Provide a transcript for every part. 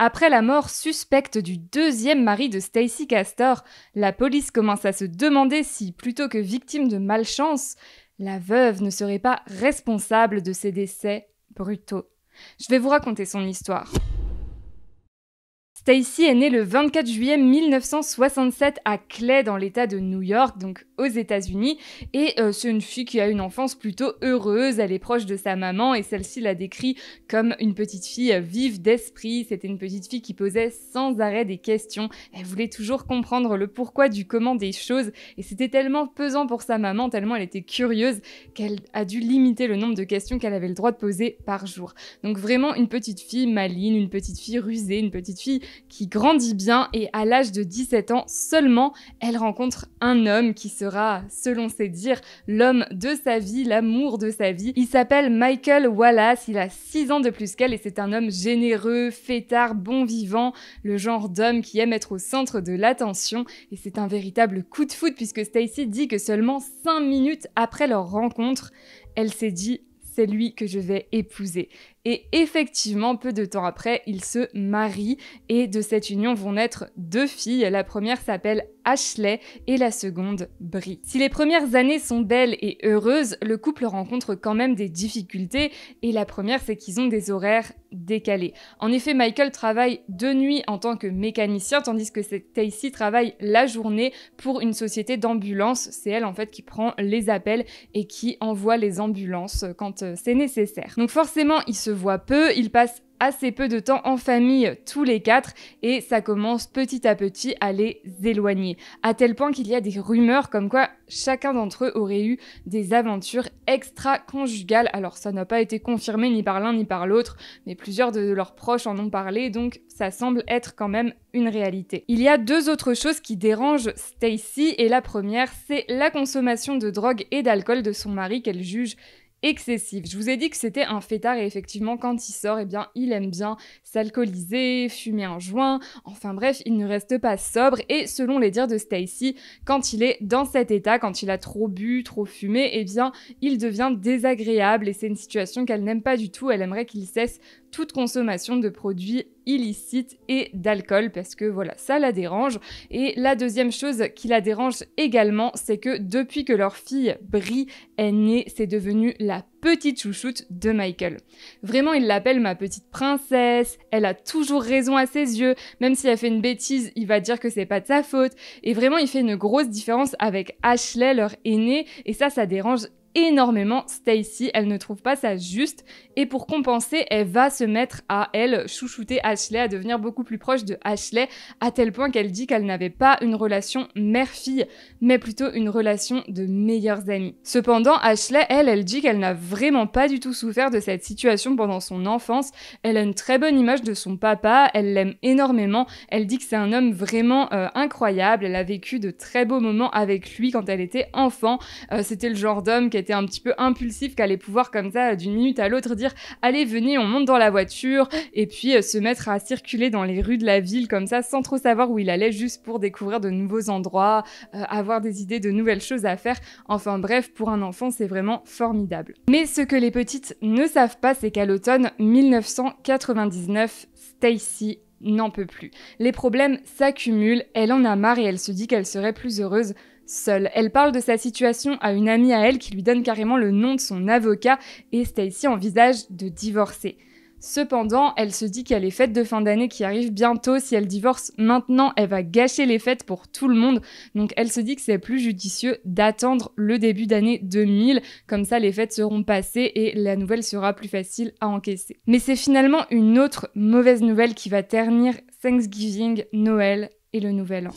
Après la mort suspecte du deuxième mari de Stacy Castor, la police commence à se demander si, plutôt que victime de malchance, la veuve ne serait pas responsable de ces décès brutaux. Je vais vous raconter son histoire. Stacy est née le 24 juillet 1967 à Clay dans l'État de New York, donc aux États-Unis, et euh, c'est une fille qui a une enfance plutôt heureuse, elle est proche de sa maman et celle-ci la décrit comme une petite fille euh, vive d'esprit, c'était une petite fille qui posait sans arrêt des questions, elle voulait toujours comprendre le pourquoi du comment des choses et c'était tellement pesant pour sa maman, tellement elle était curieuse qu'elle a dû limiter le nombre de questions qu'elle avait le droit de poser par jour. Donc vraiment une petite fille maligne, une petite fille rusée, une petite fille qui grandit bien et à l'âge de 17 ans seulement, elle rencontre un homme qui sera, selon ses dires, l'homme de sa vie, l'amour de sa vie. Il s'appelle Michael Wallace, il a 6 ans de plus qu'elle et c'est un homme généreux, fêtard, bon vivant, le genre d'homme qui aime être au centre de l'attention et c'est un véritable coup de foudre puisque Stacy dit que seulement 5 minutes après leur rencontre, elle s'est dit c'est lui que je vais épouser. Et effectivement, peu de temps après, ils se marient et de cette union vont naître deux filles. La première s'appelle Ashley et la seconde Brie. Si les premières années sont belles et heureuses, le couple rencontre quand même des difficultés et la première c'est qu'ils ont des horaires décalés. En effet, Michael travaille de nuit en tant que mécanicien tandis que Stacy travaille la journée pour une société d'ambulance. C'est elle en fait qui prend les appels et qui envoie les ambulances quand euh, c'est nécessaire. Donc forcément, ils se voient peu, ils passent assez peu de temps en famille tous les quatre et ça commence petit à petit à les éloigner, à tel point qu'il y a des rumeurs comme quoi chacun d'entre eux aurait eu des aventures extra-conjugales. Alors ça n'a pas été confirmé ni par l'un ni par l'autre, mais plusieurs de leurs proches en ont parlé, donc ça semble être quand même une réalité. Il y a deux autres choses qui dérangent Stacy et la première, c'est la consommation de drogue et d'alcool de son mari qu'elle juge excessive. Je vous ai dit que c'était un fêtard et effectivement, quand il sort, eh bien, il aime bien s'alcooliser, fumer un joint. Enfin bref, il ne reste pas sobre et selon les dires de Stacy, quand il est dans cet état, quand il a trop bu, trop fumé, eh bien, il devient désagréable et c'est une situation qu'elle n'aime pas du tout. Elle aimerait qu'il cesse toute consommation de produits illicites et d'alcool parce que voilà, ça la dérange. Et la deuxième chose qui la dérange également, c'est que depuis que leur fille Brie est née, c'est devenu la petite chouchoute de Michael. Vraiment, il l'appelle ma petite princesse, elle a toujours raison à ses yeux, même si elle fait une bêtise, il va dire que c'est pas de sa faute. Et vraiment, il fait une grosse différence avec Ashley, leur aînée, et ça, ça dérange énormément Stacy, elle ne trouve pas ça juste, et pour compenser, elle va se mettre à, elle, chouchouter Ashley, à devenir beaucoup plus proche de Ashley, à tel point qu'elle dit qu'elle n'avait pas une relation mère-fille, mais plutôt une relation de meilleurs amis. Cependant, Ashley, elle, elle dit qu'elle n'a vraiment pas du tout souffert de cette situation pendant son enfance, elle a une très bonne image de son papa, elle l'aime énormément, elle dit que c'est un homme vraiment euh, incroyable, elle a vécu de très beaux moments avec lui quand elle était enfant, euh, c'était le genre d'homme qui était un petit peu impulsif qu'allait pouvoir comme ça euh, d'une minute à l'autre dire allez venez on monte dans la voiture et puis euh, se mettre à circuler dans les rues de la ville comme ça sans trop savoir où il allait juste pour découvrir de nouveaux endroits, euh, avoir des idées de nouvelles choses à faire. Enfin bref, pour un enfant c'est vraiment formidable. Mais ce que les petites ne savent pas c'est qu'à l'automne 1999, Stacy n'en peut plus. Les problèmes s'accumulent, elle en a marre et elle se dit qu'elle serait plus heureuse Seule, elle parle de sa situation à une amie à elle qui lui donne carrément le nom de son avocat et Stacy envisage de divorcer. Cependant, elle se dit qu'elle les fêtes de fin d'année qui arrivent bientôt, si elle divorce maintenant, elle va gâcher les fêtes pour tout le monde. Donc elle se dit que c'est plus judicieux d'attendre le début d'année 2000, comme ça les fêtes seront passées et la nouvelle sera plus facile à encaisser. Mais c'est finalement une autre mauvaise nouvelle qui va ternir Thanksgiving, Noël et le Nouvel An.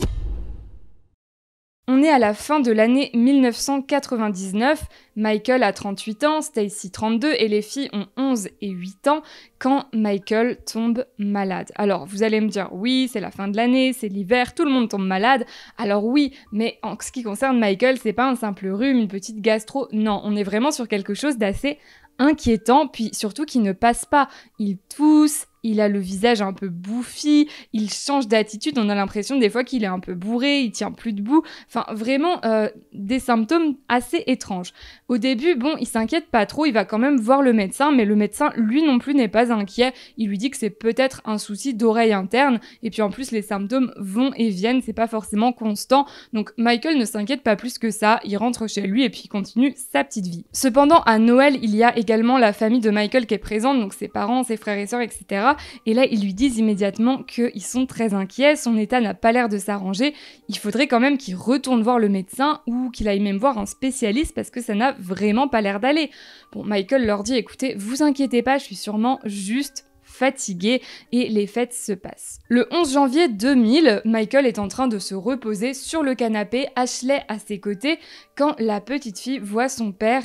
On est à la fin de l'année 1999, Michael a 38 ans, Stacy 32 et les filles ont 11 et 8 ans quand Michael tombe malade. Alors vous allez me dire oui, c'est la fin de l'année, c'est l'hiver, tout le monde tombe malade. Alors oui, mais en ce qui concerne Michael, c'est pas un simple rhume, une petite gastro. Non, on est vraiment sur quelque chose d'assez inquiétant, puis surtout qui ne passe pas. Il tousse, il a le visage un peu bouffi, il change d'attitude, on a l'impression des fois qu'il est un peu bourré, il tient plus debout. Enfin, vraiment euh, des symptômes assez étranges. Au début, bon, il s'inquiète pas trop, il va quand même voir le médecin, mais le médecin, lui non plus, n'est pas inquiet. Il lui dit que c'est peut-être un souci d'oreille interne, et puis en plus, les symptômes vont et viennent, c'est pas forcément constant. Donc Michael ne s'inquiète pas plus que ça, il rentre chez lui et puis il continue sa petite vie. Cependant, à Noël, il y a également la famille de Michael qui est présente, donc ses parents, ses frères et sœurs, etc. Et là, ils lui disent immédiatement qu'ils sont très inquiets, son état n'a pas l'air de s'arranger, il faudrait quand même qu'il retourne voir le médecin ou qu'il aille même voir un spécialiste parce que ça n'a vraiment pas l'air d'aller. Bon, Michael leur dit, écoutez, vous inquiétez pas, je suis sûrement juste fatigué et les fêtes se passent. Le 11 janvier 2000, Michael est en train de se reposer sur le canapé, Ashley à ses côtés, quand la petite fille voit son père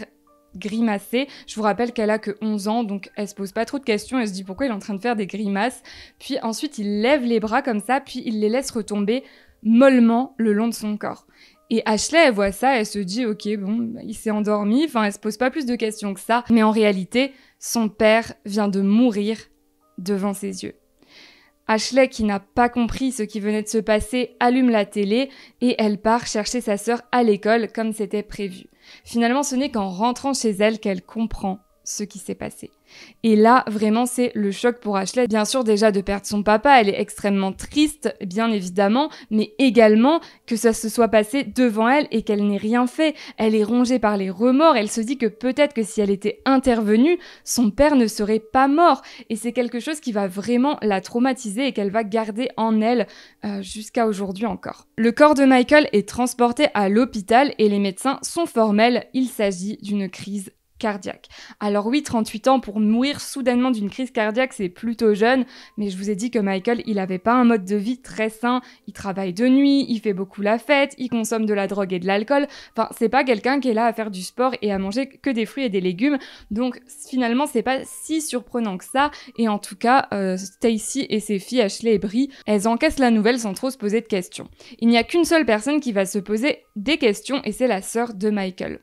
grimacer. Je vous rappelle qu'elle a que 11 ans, donc elle se pose pas trop de questions, elle se dit pourquoi il est en train de faire des grimaces. Puis ensuite, il lève les bras comme ça, puis il les laisse retomber mollement le long de son corps. Et Ashley, elle voit ça, elle se dit, ok, bon, il s'est endormi, enfin, elle se pose pas plus de questions que ça. Mais en réalité, son père vient de mourir devant ses yeux. Ashley, qui n'a pas compris ce qui venait de se passer, allume la télé et elle part chercher sa sœur à l'école comme c'était prévu. Finalement, ce n'est qu'en rentrant chez elle qu'elle comprend ce qui s'est passé. Et là, vraiment, c'est le choc pour Ashley. Bien sûr, déjà de perdre son papa, elle est extrêmement triste, bien évidemment, mais également que ça se soit passé devant elle et qu'elle n'ait rien fait. Elle est rongée par les remords, elle se dit que peut-être que si elle était intervenue, son père ne serait pas mort. Et c'est quelque chose qui va vraiment la traumatiser et qu'elle va garder en elle euh, jusqu'à aujourd'hui encore. Le corps de Michael est transporté à l'hôpital et les médecins sont formels, il s'agit d'une crise cardiaque. Alors oui, 38 ans pour mourir soudainement d'une crise cardiaque, c'est plutôt jeune, mais je vous ai dit que Michael, il avait pas un mode de vie très sain, il travaille de nuit, il fait beaucoup la fête, il consomme de la drogue et de l'alcool. Enfin, c'est pas quelqu'un qui est là à faire du sport et à manger que des fruits et des légumes. Donc finalement, c'est pas si surprenant que ça et en tout cas, euh, Stacy et ses filles Ashley et Brie, elles encaissent la nouvelle sans trop se poser de questions. Il n'y a qu'une seule personne qui va se poser des questions et c'est la sœur de Michael.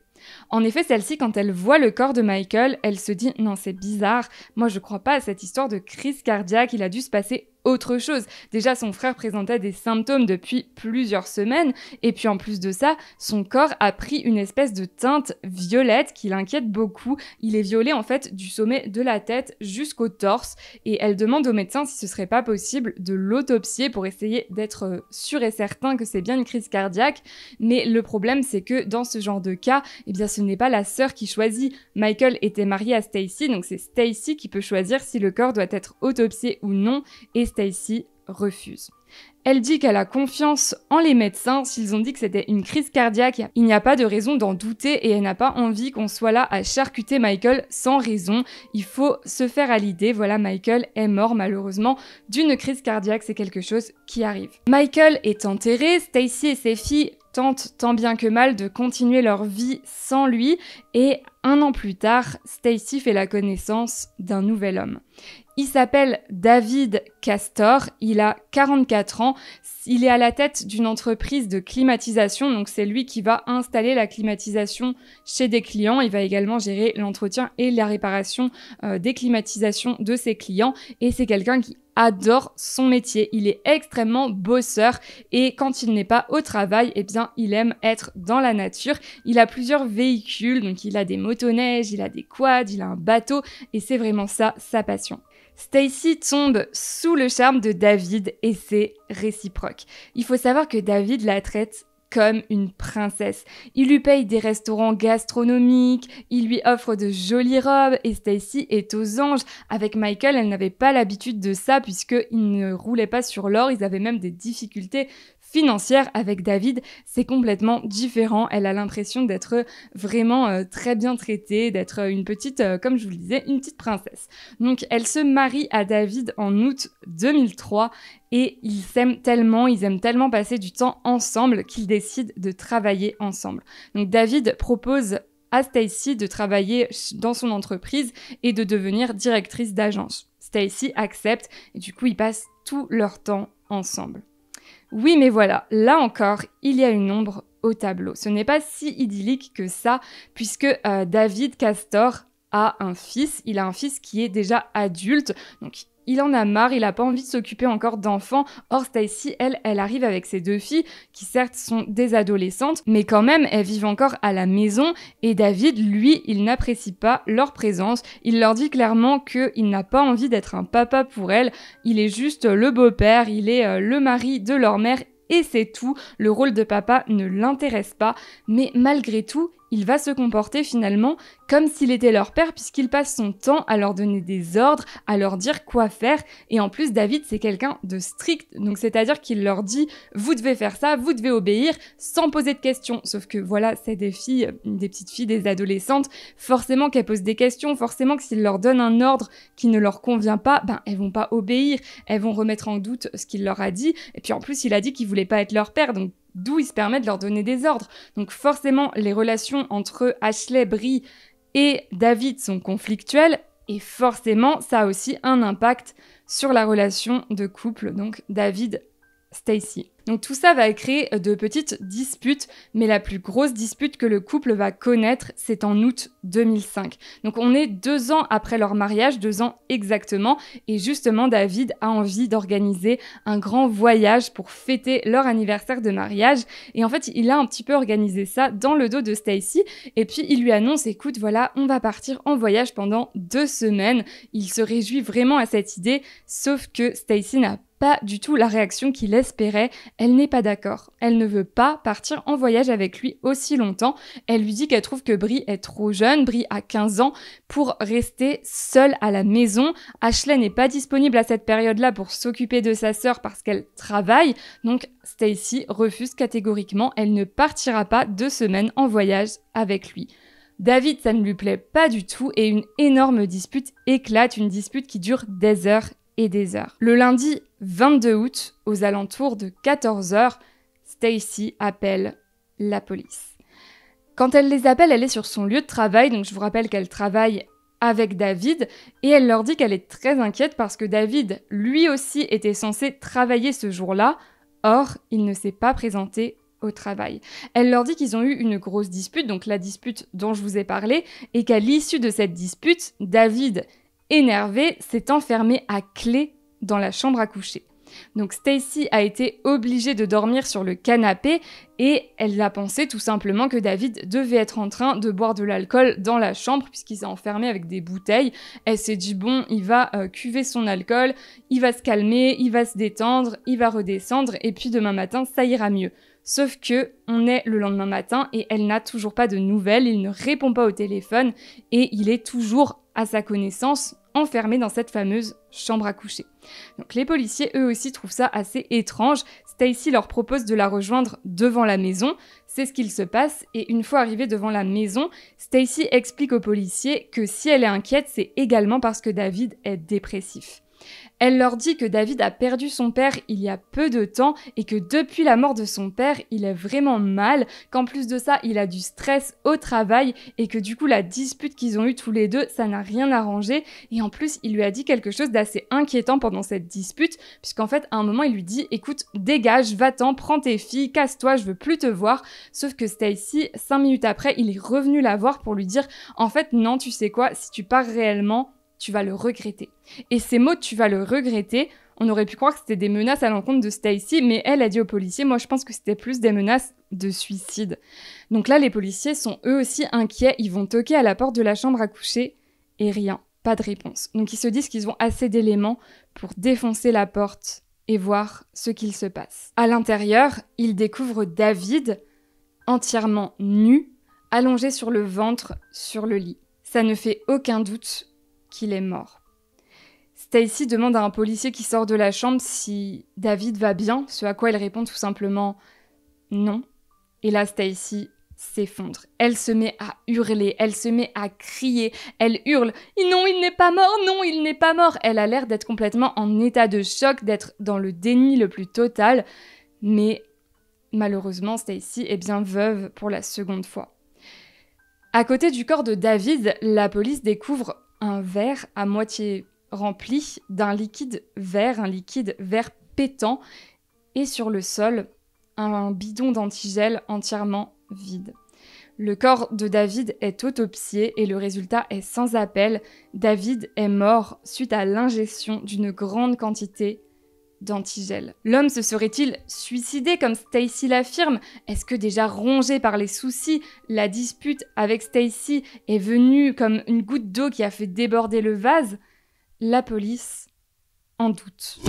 En effet, celle-ci, quand elle voit le corps de Michael, elle se dit non, c'est bizarre, moi je crois pas à cette histoire de crise cardiaque, il a dû se passer autre chose. Déjà, son frère présentait des symptômes depuis plusieurs semaines, et puis en plus de ça, son corps a pris une espèce de teinte violette qui l'inquiète beaucoup. Il est violet en fait du sommet de la tête jusqu'au torse, et elle demande au médecin si ce serait pas possible de l'autopsier pour essayer d'être euh, sûr et certain que c'est bien une crise cardiaque. Mais le problème, c'est que dans ce genre de cas, eh bien, ce n'est pas la sœur qui choisit. Michael était marié à Stacy, donc c'est Stacy qui peut choisir si le corps doit être autopsié ou non, et Stacy refuse. Elle dit qu'elle a confiance en les médecins. S'ils ont dit que c'était une crise cardiaque, il n'y a pas de raison d'en douter et elle n'a pas envie qu'on soit là à charcuter Michael sans raison. Il faut se faire à l'idée, voilà, Michael est mort malheureusement d'une crise cardiaque, c'est quelque chose qui arrive. Michael est enterré, Stacy et ses filles tant bien que mal de continuer leur vie sans lui et un an plus tard, Stacy fait la connaissance d'un nouvel homme. Il s'appelle David Castor, il a 44 ans, il est à la tête d'une entreprise de climatisation, donc c'est lui qui va installer la climatisation chez des clients, il va également gérer l'entretien et la réparation euh, des climatisations de ses clients, et c'est quelqu'un qui adore son métier. Il est extrêmement bosseur et quand il n'est pas au travail, eh bien, il aime être dans la nature. Il a plusieurs véhicules, donc il a des motoneiges, il a des quads, il a un bateau et c'est vraiment ça sa passion. Stacy tombe sous le charme de David et c'est réciproque. Il faut savoir que David la traite comme une princesse. Il lui paye des restaurants gastronomiques, il lui offre de jolies robes et Stacy est aux anges. Avec Michael, elle n'avait pas l'habitude de ça puisqu'ils ne roulaient pas sur l'or, ils avaient même des difficultés financière avec David, c'est complètement différent. Elle a l'impression d'être euh, vraiment euh, très bien traitée, d'être euh, une petite, comme je vous le disais, une petite princesse. Donc elle se marie à David en août 2003 et ils s'aiment tellement, ils aiment tellement passer du temps ensemble qu'ils décident de travailler ensemble. Donc David propose à Stacy de travailler dans son entreprise et de devenir directrice d'agence. Stacy accepte et du coup ils passent tout leur temps ensemble. Oui, mais voilà, là encore, il y a une ombre au tableau. Ce n'est pas si idyllique que ça, puisque euh, David Castor a un fils, il a un fils qui est déjà adulte, donc il en a marre, il n'a pas envie de s'occuper encore d'enfants. Or, Stacy, elle, elle arrive avec ses deux filles, qui certes sont des adolescentes, mais quand même, elles vivent encore à la maison. Et David, lui, il n'apprécie pas leur présence. Il leur dit clairement qu'il n'a pas envie d'être un papa pour elles. Il est juste le beau-père, il est euh, le mari de leur mère et c'est tout, le rôle de papa ne l'intéresse pas, mais malgré tout, il va se comporter finalement comme s'il était leur père puisqu'il passe son temps à leur donner des ordres, à leur dire quoi faire. Et en plus, David, c'est quelqu'un de strict. Donc c'est-à-dire qu'il leur dit, vous devez faire ça, vous devez obéir, sans poser de questions. Sauf que voilà, c'est des filles, des petites filles, des adolescentes. Forcément qu'elles posent des questions, forcément que s'il leur donne un ordre qui ne leur convient pas, ben elles vont pas obéir. Elles vont remettre en doute ce qu'il leur a dit. Et puis en plus, il a dit qu'il voulait pas être leur père. Donc d'où il se permet de leur donner des ordres. Donc forcément, les relations entre Ashley, Brie et David sont conflictuelles, et forcément, ça a aussi un impact sur la relation de couple, donc David, Stacy. Donc tout ça va créer euh, de petites disputes, mais la plus grosse dispute que le couple va connaître, c'est en août 2005. Donc on est deux ans après leur mariage, deux ans exactement, et justement David a envie d'organiser un grand voyage pour fêter leur anniversaire de mariage, et en fait il a un petit peu organisé ça dans le dos de Stacy, et puis il lui annonce, écoute voilà, on va partir en voyage pendant deux semaines, il se réjouit vraiment à cette idée, sauf que Stacy n'a pas du tout la réaction qu'il espérait. Elle n'est pas d'accord. Elle ne veut pas partir en voyage avec lui aussi longtemps. Elle lui dit qu'elle trouve que Brie est trop jeune, Brie a 15 ans, pour rester seule à la maison. Ashley n'est pas disponible à cette période-là pour s'occuper de sa sœur parce qu'elle travaille. Donc Stacy refuse catégoriquement. Elle ne partira pas deux semaines en voyage avec lui. David, ça ne lui plaît pas du tout et une énorme dispute éclate, une dispute qui dure des heures et des heures. Le lundi 22 août, aux alentours de 14h, Stacy appelle la police. Quand elle les appelle, elle est sur son lieu de travail, donc je vous rappelle qu'elle travaille avec David, et elle leur dit qu'elle est très inquiète parce que David, lui aussi, était censé travailler ce jour-là, or il ne s'est pas présenté au travail. Elle leur dit qu'ils ont eu une grosse dispute, donc la dispute dont je vous ai parlé, et qu'à l'issue de cette dispute, David, énervé, s'est enfermé à clé dans la chambre à coucher. Donc Stacy a été obligée de dormir sur le canapé et elle a pensé tout simplement que David devait être en train de boire de l'alcool dans la chambre puisqu'il s'est enfermé avec des bouteilles. Elle s'est dit bon, il va euh, cuver son alcool, il va se calmer, il va se détendre, il va redescendre et puis demain matin ça ira mieux. Sauf que on est le lendemain matin et elle n'a toujours pas de nouvelles, il ne répond pas au téléphone et il est toujours à sa connaissance enfermé dans cette fameuse chambre à coucher. Donc les policiers eux aussi trouvent ça assez étrange. Stacy leur propose de la rejoindre devant la maison, c'est ce qu'il se passe et une fois arrivée devant la maison, Stacy explique aux policiers que si elle est inquiète, c'est également parce que David est dépressif. Elle leur dit que David a perdu son père il y a peu de temps et que depuis la mort de son père, il est vraiment mal, qu'en plus de ça, il a du stress au travail et que du coup, la dispute qu'ils ont eue tous les deux, ça n'a rien arrangé. Et en plus, il lui a dit quelque chose d'assez inquiétant pendant cette dispute, puisqu'en fait, à un moment, il lui dit Écoute, dégage, va-t'en, prends tes filles, casse-toi, je veux plus te voir. Sauf que Stacy, cinq minutes après, il est revenu la voir pour lui dire En fait, non, tu sais quoi, si tu pars réellement, tu vas le regretter. Et ces mots, tu vas le regretter, on aurait pu croire que c'était des menaces à l'encontre de Stacy, mais elle a dit aux policiers, moi je pense que c'était plus des menaces de suicide. Donc là, les policiers sont eux aussi inquiets, ils vont toquer à la porte de la chambre à coucher, et rien, pas de réponse. Donc ils se disent qu'ils ont assez d'éléments pour défoncer la porte et voir ce qu'il se passe. À l'intérieur, ils découvrent David entièrement nu, allongé sur le ventre sur le lit. Ça ne fait aucun doute qu'il est mort. Stacy demande à un policier qui sort de la chambre si David va bien, ce à quoi elle répond tout simplement non. Et là, Stacy s'effondre. Elle se met à hurler, elle se met à crier, elle hurle ⁇ Non, il n'est pas mort, non, il n'est pas mort !⁇ Elle a l'air d'être complètement en état de choc, d'être dans le déni le plus total, mais malheureusement, Stacy est bien veuve pour la seconde fois. À côté du corps de David, la police découvre un verre à moitié rempli d'un liquide vert, un liquide vert pétant, et sur le sol, un bidon d'antigel entièrement vide. Le corps de David est autopsié et le résultat est sans appel. David est mort suite à l'ingestion d'une grande quantité d'Antigel. L'homme se serait-il suicidé comme Stacy l'affirme Est-ce que déjà rongé par les soucis, la dispute avec Stacy est venue comme une goutte d'eau qui a fait déborder le vase La police en doute.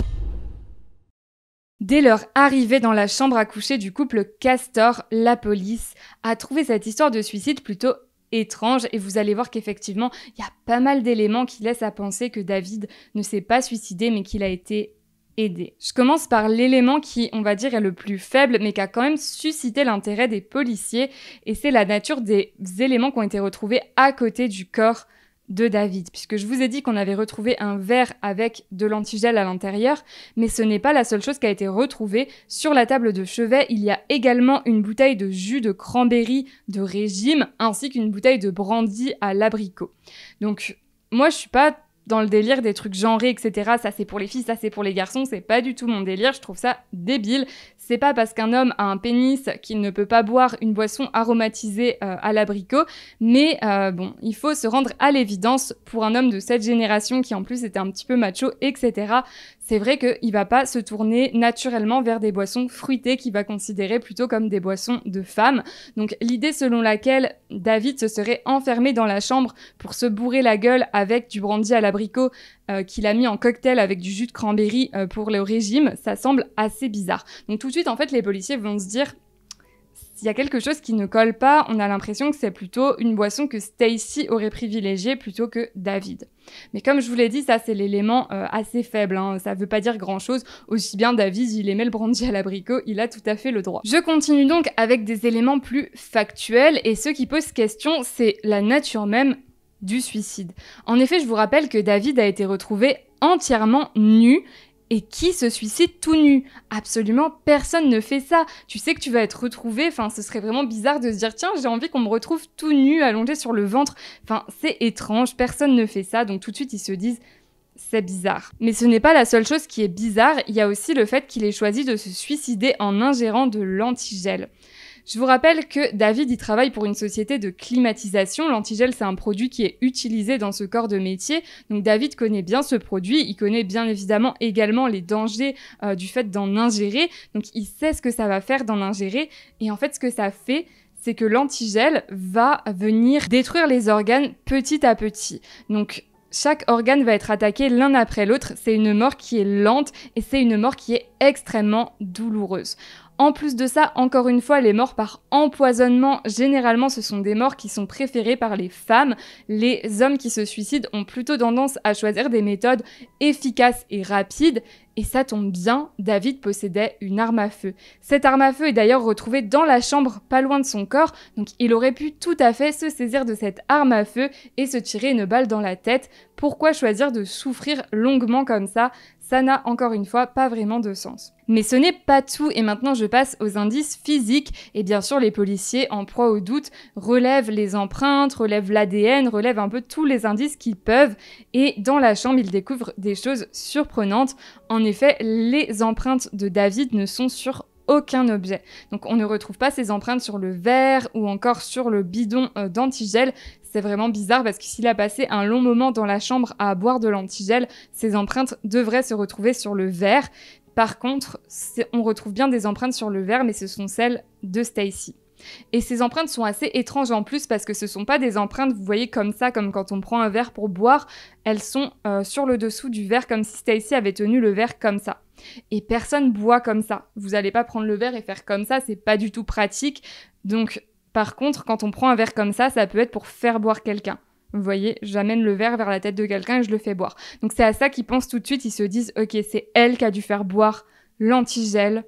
Dès leur arrivée dans la chambre à coucher du couple Castor, la police a trouvé cette histoire de suicide plutôt étrange et vous allez voir qu'effectivement, il y a pas mal d'éléments qui laissent à penser que David ne s'est pas suicidé mais qu'il a été je commence par l'élément qui, on va dire, est le plus faible, mais qui a quand même suscité l'intérêt des policiers, et c'est la nature des éléments qui ont été retrouvés à côté du corps de David, puisque je vous ai dit qu'on avait retrouvé un verre avec de l'antigel à l'intérieur, mais ce n'est pas la seule chose qui a été retrouvée. Sur la table de chevet, il y a également une bouteille de jus de cranberry de régime, ainsi qu'une bouteille de brandy à l'abricot. Donc, moi, je suis pas dans le délire des trucs genrés, etc. Ça c'est pour les filles, ça c'est pour les garçons, c'est pas du tout mon délire, je trouve ça débile. C'est pas parce qu'un homme a un pénis qu'il ne peut pas boire une boisson aromatisée euh, à l'abricot, mais euh, bon, il faut se rendre à l'évidence pour un homme de cette génération qui en plus était un petit peu macho, etc c'est vrai qu'il va pas se tourner naturellement vers des boissons fruitées qu'il va considérer plutôt comme des boissons de femmes. Donc l'idée selon laquelle David se serait enfermé dans la chambre pour se bourrer la gueule avec du brandy à l'abricot euh, qu'il a mis en cocktail avec du jus de cranberry euh, pour le régime, ça semble assez bizarre. Donc tout de suite en fait les policiers vont se dire s'il y a quelque chose qui ne colle pas, on a l'impression que c'est plutôt une boisson que Stacy aurait privilégiée plutôt que David. Mais comme je vous l'ai dit, ça c'est l'élément euh, assez faible, hein. ça veut pas dire grand chose, aussi bien David il aimait le brandy à l'abricot, il a tout à fait le droit. Je continue donc avec des éléments plus factuels et ceux qui posent question c'est la nature même du suicide. En effet, je vous rappelle que David a été retrouvé entièrement nu et qui se suicide tout nu Absolument personne ne fait ça. Tu sais que tu vas être retrouvé. Enfin, ce serait vraiment bizarre de se dire tiens, j'ai envie qu'on me retrouve tout nu, allongé sur le ventre. Enfin, c'est étrange. Personne ne fait ça. Donc tout de suite, ils se disent c'est bizarre. Mais ce n'est pas la seule chose qui est bizarre, il y a aussi le fait qu'il ait choisi de se suicider en ingérant de l'antigel. Je vous rappelle que David y travaille pour une société de climatisation. L'antigel, c'est un produit qui est utilisé dans ce corps de métier. Donc David connaît bien ce produit. Il connaît bien évidemment également les dangers euh, du fait d'en ingérer. Donc il sait ce que ça va faire d'en ingérer. Et en fait, ce que ça fait, c'est que l'antigel va venir détruire les organes petit à petit. Donc chaque organe va être attaqué l'un après l'autre. C'est une mort qui est lente et c'est une mort qui est extrêmement douloureuse. En plus de ça, encore une fois, les morts par empoisonnement, généralement ce sont des morts qui sont préférées par les femmes. Les hommes qui se suicident ont plutôt tendance à choisir des méthodes efficaces et rapides. Et ça tombe bien, David possédait une arme à feu. Cette arme à feu est d'ailleurs retrouvée dans la chambre pas loin de son corps, donc il aurait pu tout à fait se saisir de cette arme à feu et se tirer une balle dans la tête. Pourquoi choisir de souffrir longuement comme ça ça n'a encore une fois pas vraiment de sens. Mais ce n'est pas tout, et maintenant je passe aux indices physiques, et bien sûr les policiers, en proie au doute, relèvent les empreintes, relèvent l'ADN, relèvent un peu tous les indices qu'ils peuvent, et dans la chambre ils découvrent des choses surprenantes. En effet, les empreintes de David ne sont sur aucun objet. Donc on ne retrouve pas ces empreintes sur le verre ou encore sur le bidon euh, d'antigel. C'est vraiment bizarre parce que s'il a passé un long moment dans la chambre à boire de l'antigel, ces empreintes devraient se retrouver sur le verre. Par contre, on retrouve bien des empreintes sur le verre, mais ce sont celles de Stacy. Et ces empreintes sont assez étranges en plus parce que ce ne sont pas des empreintes, vous voyez, comme ça, comme quand on prend un verre pour boire. Elles sont euh, sur le dessous du verre, comme si Stacy avait tenu le verre comme ça. Et personne boit comme ça. Vous n'allez pas prendre le verre et faire comme ça, c'est pas du tout pratique. Donc, par contre, quand on prend un verre comme ça, ça peut être pour faire boire quelqu'un. Vous voyez, j'amène le verre vers la tête de quelqu'un et je le fais boire. Donc c'est à ça qu'ils pensent tout de suite, ils se disent, ok, c'est elle qui a dû faire boire l'antigel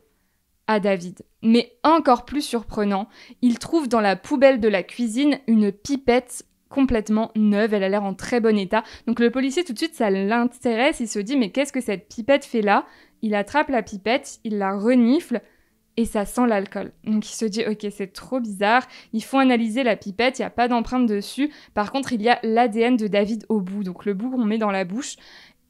à David. Mais encore plus surprenant, ils trouvent dans la poubelle de la cuisine une pipette complètement neuve, elle a l'air en très bon état. Donc le policier tout de suite, ça l'intéresse, il se dit, mais qu'est-ce que cette pipette fait là il attrape la pipette, il la renifle et ça sent l'alcool. Donc il se dit ok c'est trop bizarre, il faut analyser la pipette, il n'y a pas d'empreinte dessus. Par contre il y a l'ADN de David au bout, donc le bout qu'on met dans la bouche.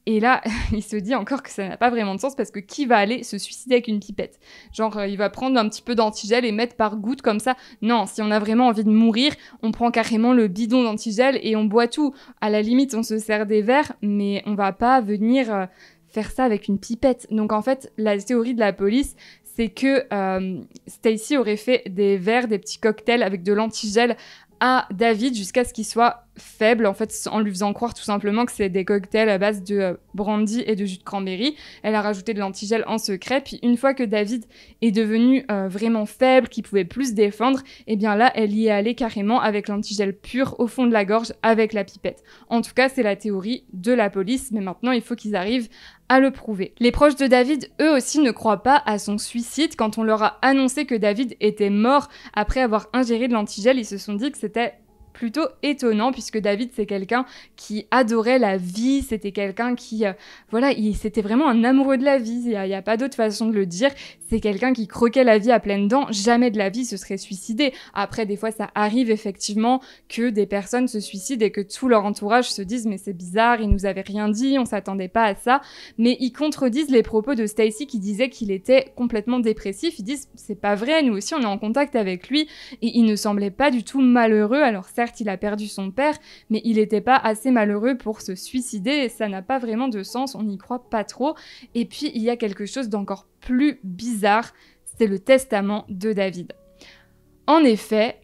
Et là, il se dit encore que ça n'a pas vraiment de sens parce que qui va aller se suicider avec une pipette Genre, euh, il va prendre un petit peu d'antigel et mettre par goutte comme ça. Non, si on a vraiment envie de mourir, on prend carrément le bidon d'antigel et on boit tout. À la limite, on se sert des verres, mais on va pas venir euh, faire ça avec une pipette. Donc en fait, la théorie de la police, c'est que euh, Stacy aurait fait des verres, des petits cocktails avec de l'antigel à David jusqu'à ce qu'il soit faible en fait en lui faisant croire tout simplement que c'est des cocktails à base de euh, brandy et de jus de cranberry. Elle a rajouté de l'antigel en secret puis une fois que David est devenu euh, vraiment faible, qu'il pouvait plus se défendre, eh bien là elle y est allée carrément avec l'antigel pur au fond de la gorge avec la pipette. En tout cas, c'est la théorie de la police mais maintenant il faut qu'ils arrivent à le prouver. Les proches de David, eux aussi, ne croient pas à son suicide. Quand on leur a annoncé que David était mort après avoir ingéré de l'antigel, ils se sont dit que c'était plutôt étonnant puisque David c'est quelqu'un qui adorait la vie, c'était quelqu'un qui euh, voilà, il c'était vraiment un amoureux de la vie, il n'y a, pas d'autre façon de le dire, c'est quelqu'un qui croquait la vie à pleines dents, jamais de la vie se serait suicidé. Après des fois ça arrive effectivement que des personnes se suicident et que tout leur entourage se dise mais c'est bizarre, il nous avait rien dit, on s'attendait pas à ça, mais ils contredisent les propos de Stacy qui disait qu'il était complètement dépressif, ils disent c'est pas vrai, nous aussi on est en contact avec lui et il ne semblait pas du tout malheureux alors ça il a perdu son père, mais il n'était pas assez malheureux pour se suicider. Ça n'a pas vraiment de sens, on n'y croit pas trop. Et puis, il y a quelque chose d'encore plus bizarre, c'est le testament de David. En effet,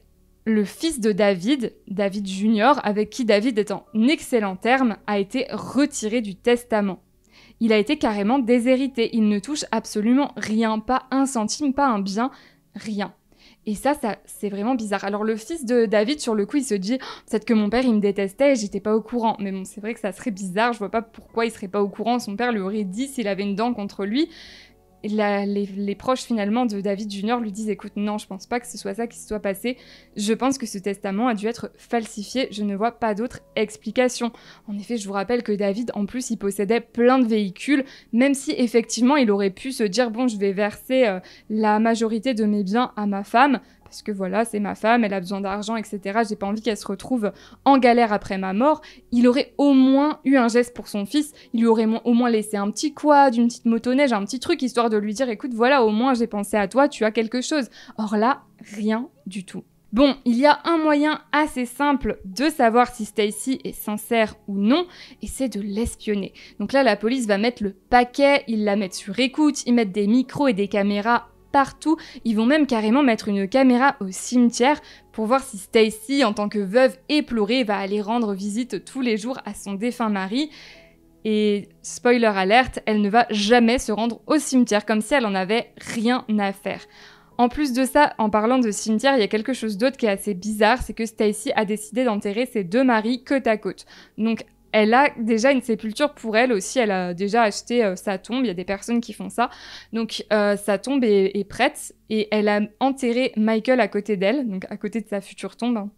le fils de David, David Junior, avec qui David est en excellent terme, a été retiré du testament. Il a été carrément déshérité, il ne touche absolument rien, pas un centime, pas un bien, rien. Et ça, c'est vraiment bizarre. Alors le fils de David, sur le coup, il se dit oh, peut-être que mon père, il me détestait, j'étais pas au courant. Mais bon, c'est vrai que ça serait bizarre. Je vois pas pourquoi il serait pas au courant. Son père lui aurait dit s'il avait une dent contre lui les, proches finalement de David Junior lui disent écoute non je pense pas que ce soit ça qui se soit passé je pense que ce testament a dû être falsifié je ne vois pas d'autre explication en effet je vous rappelle que David en plus il possédait plein de véhicules même si effectivement il aurait pu se dire bon je vais verser euh, la majorité de mes biens à ma femme parce que voilà, c'est ma femme, elle a besoin d'argent, etc. J'ai pas envie qu'elle se retrouve en galère après ma mort. Il aurait au moins eu un geste pour son fils. Il lui aurait au moins laissé un petit quad, d'une petite motoneige, un petit truc, histoire de lui dire, écoute, voilà, au moins j'ai pensé à toi, tu as quelque chose. Or là, rien du tout. Bon, il y a un moyen assez simple de savoir si Stacy est sincère ou non, et c'est de l'espionner. Donc là, la police va mettre le paquet, ils la mettent sur écoute, ils mettent des micros et des caméras partout. Ils vont même carrément mettre une caméra au cimetière pour voir si Stacy, en tant que veuve éplorée, va aller rendre visite tous les jours à son défunt mari. Et spoiler alerte, elle ne va jamais se rendre au cimetière comme si elle en avait rien à faire. En plus de ça, en parlant de cimetière, il y a quelque chose d'autre qui est assez bizarre, c'est que Stacy a décidé d'enterrer ses deux maris côte à côte. Donc elle a déjà une sépulture pour elle aussi. Elle a déjà acheté euh, sa tombe. Il y a des personnes qui font ça. Donc euh, sa tombe est, prête et elle a enterré Michael à côté d'elle, donc à côté de sa future tombe. Hein.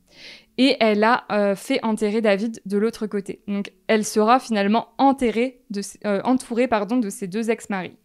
Et elle a euh, fait enterrer David de l'autre côté. Donc elle sera finalement enterrée de, entourée pardon, de ses deux ex-maris.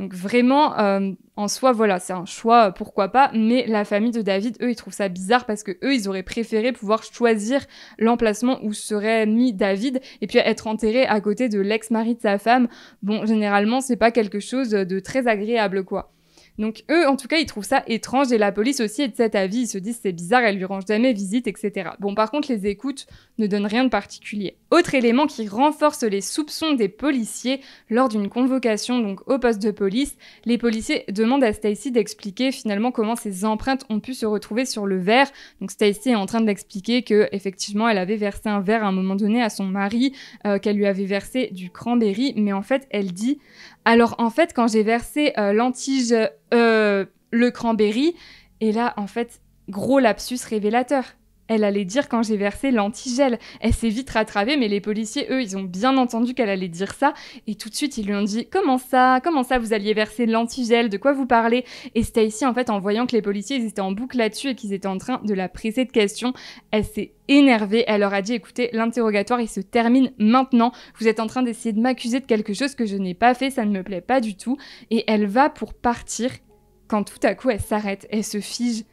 Donc vraiment, euh, en soi, voilà, c'est un choix, euh, pourquoi pas. Mais la famille de David, eux, ils trouvent ça bizarre parce que eux, ils auraient préféré pouvoir choisir l'emplacement où serait mis David et puis être enterré à côté de l'ex-mari de sa femme. Bon, généralement, c'est pas quelque chose de très agréable, quoi. Donc eux, en tout cas, ils trouvent ça étrange et la police aussi est de cet avis. Ils se disent c'est bizarre, elle lui range jamais visite, etc. Bon, par contre, les écoutes ne donnent rien de particulier. Autre élément qui renforce les soupçons des policiers lors d'une convocation donc au poste de police, les policiers demandent à Stacy d'expliquer finalement comment ces empreintes ont pu se retrouver sur le verre. Donc Stacy est en train d'expliquer que effectivement elle avait versé un verre à un moment donné à son mari, euh, qu'elle lui avait versé du cranberry, mais en fait elle dit alors en fait, quand j'ai versé euh, l'antige, euh, le cranberry, et là en fait, gros lapsus révélateur. Elle allait dire quand j'ai versé l'antigel. Elle s'est vite rattrapée, mais les policiers, eux, ils ont bien entendu qu'elle allait dire ça. Et tout de suite, ils lui ont dit Comment ça Comment ça vous alliez verser l'antigel De quoi vous parlez Et ici en fait, en voyant que les policiers ils étaient en boucle là-dessus et qu'ils étaient en train de la presser de questions, elle s'est énervée. Elle leur a dit Écoutez, l'interrogatoire, il se termine maintenant. Vous êtes en train d'essayer de m'accuser de quelque chose que je n'ai pas fait, ça ne me plaît pas du tout. Et elle va pour partir quand tout à coup, elle s'arrête, elle se fige.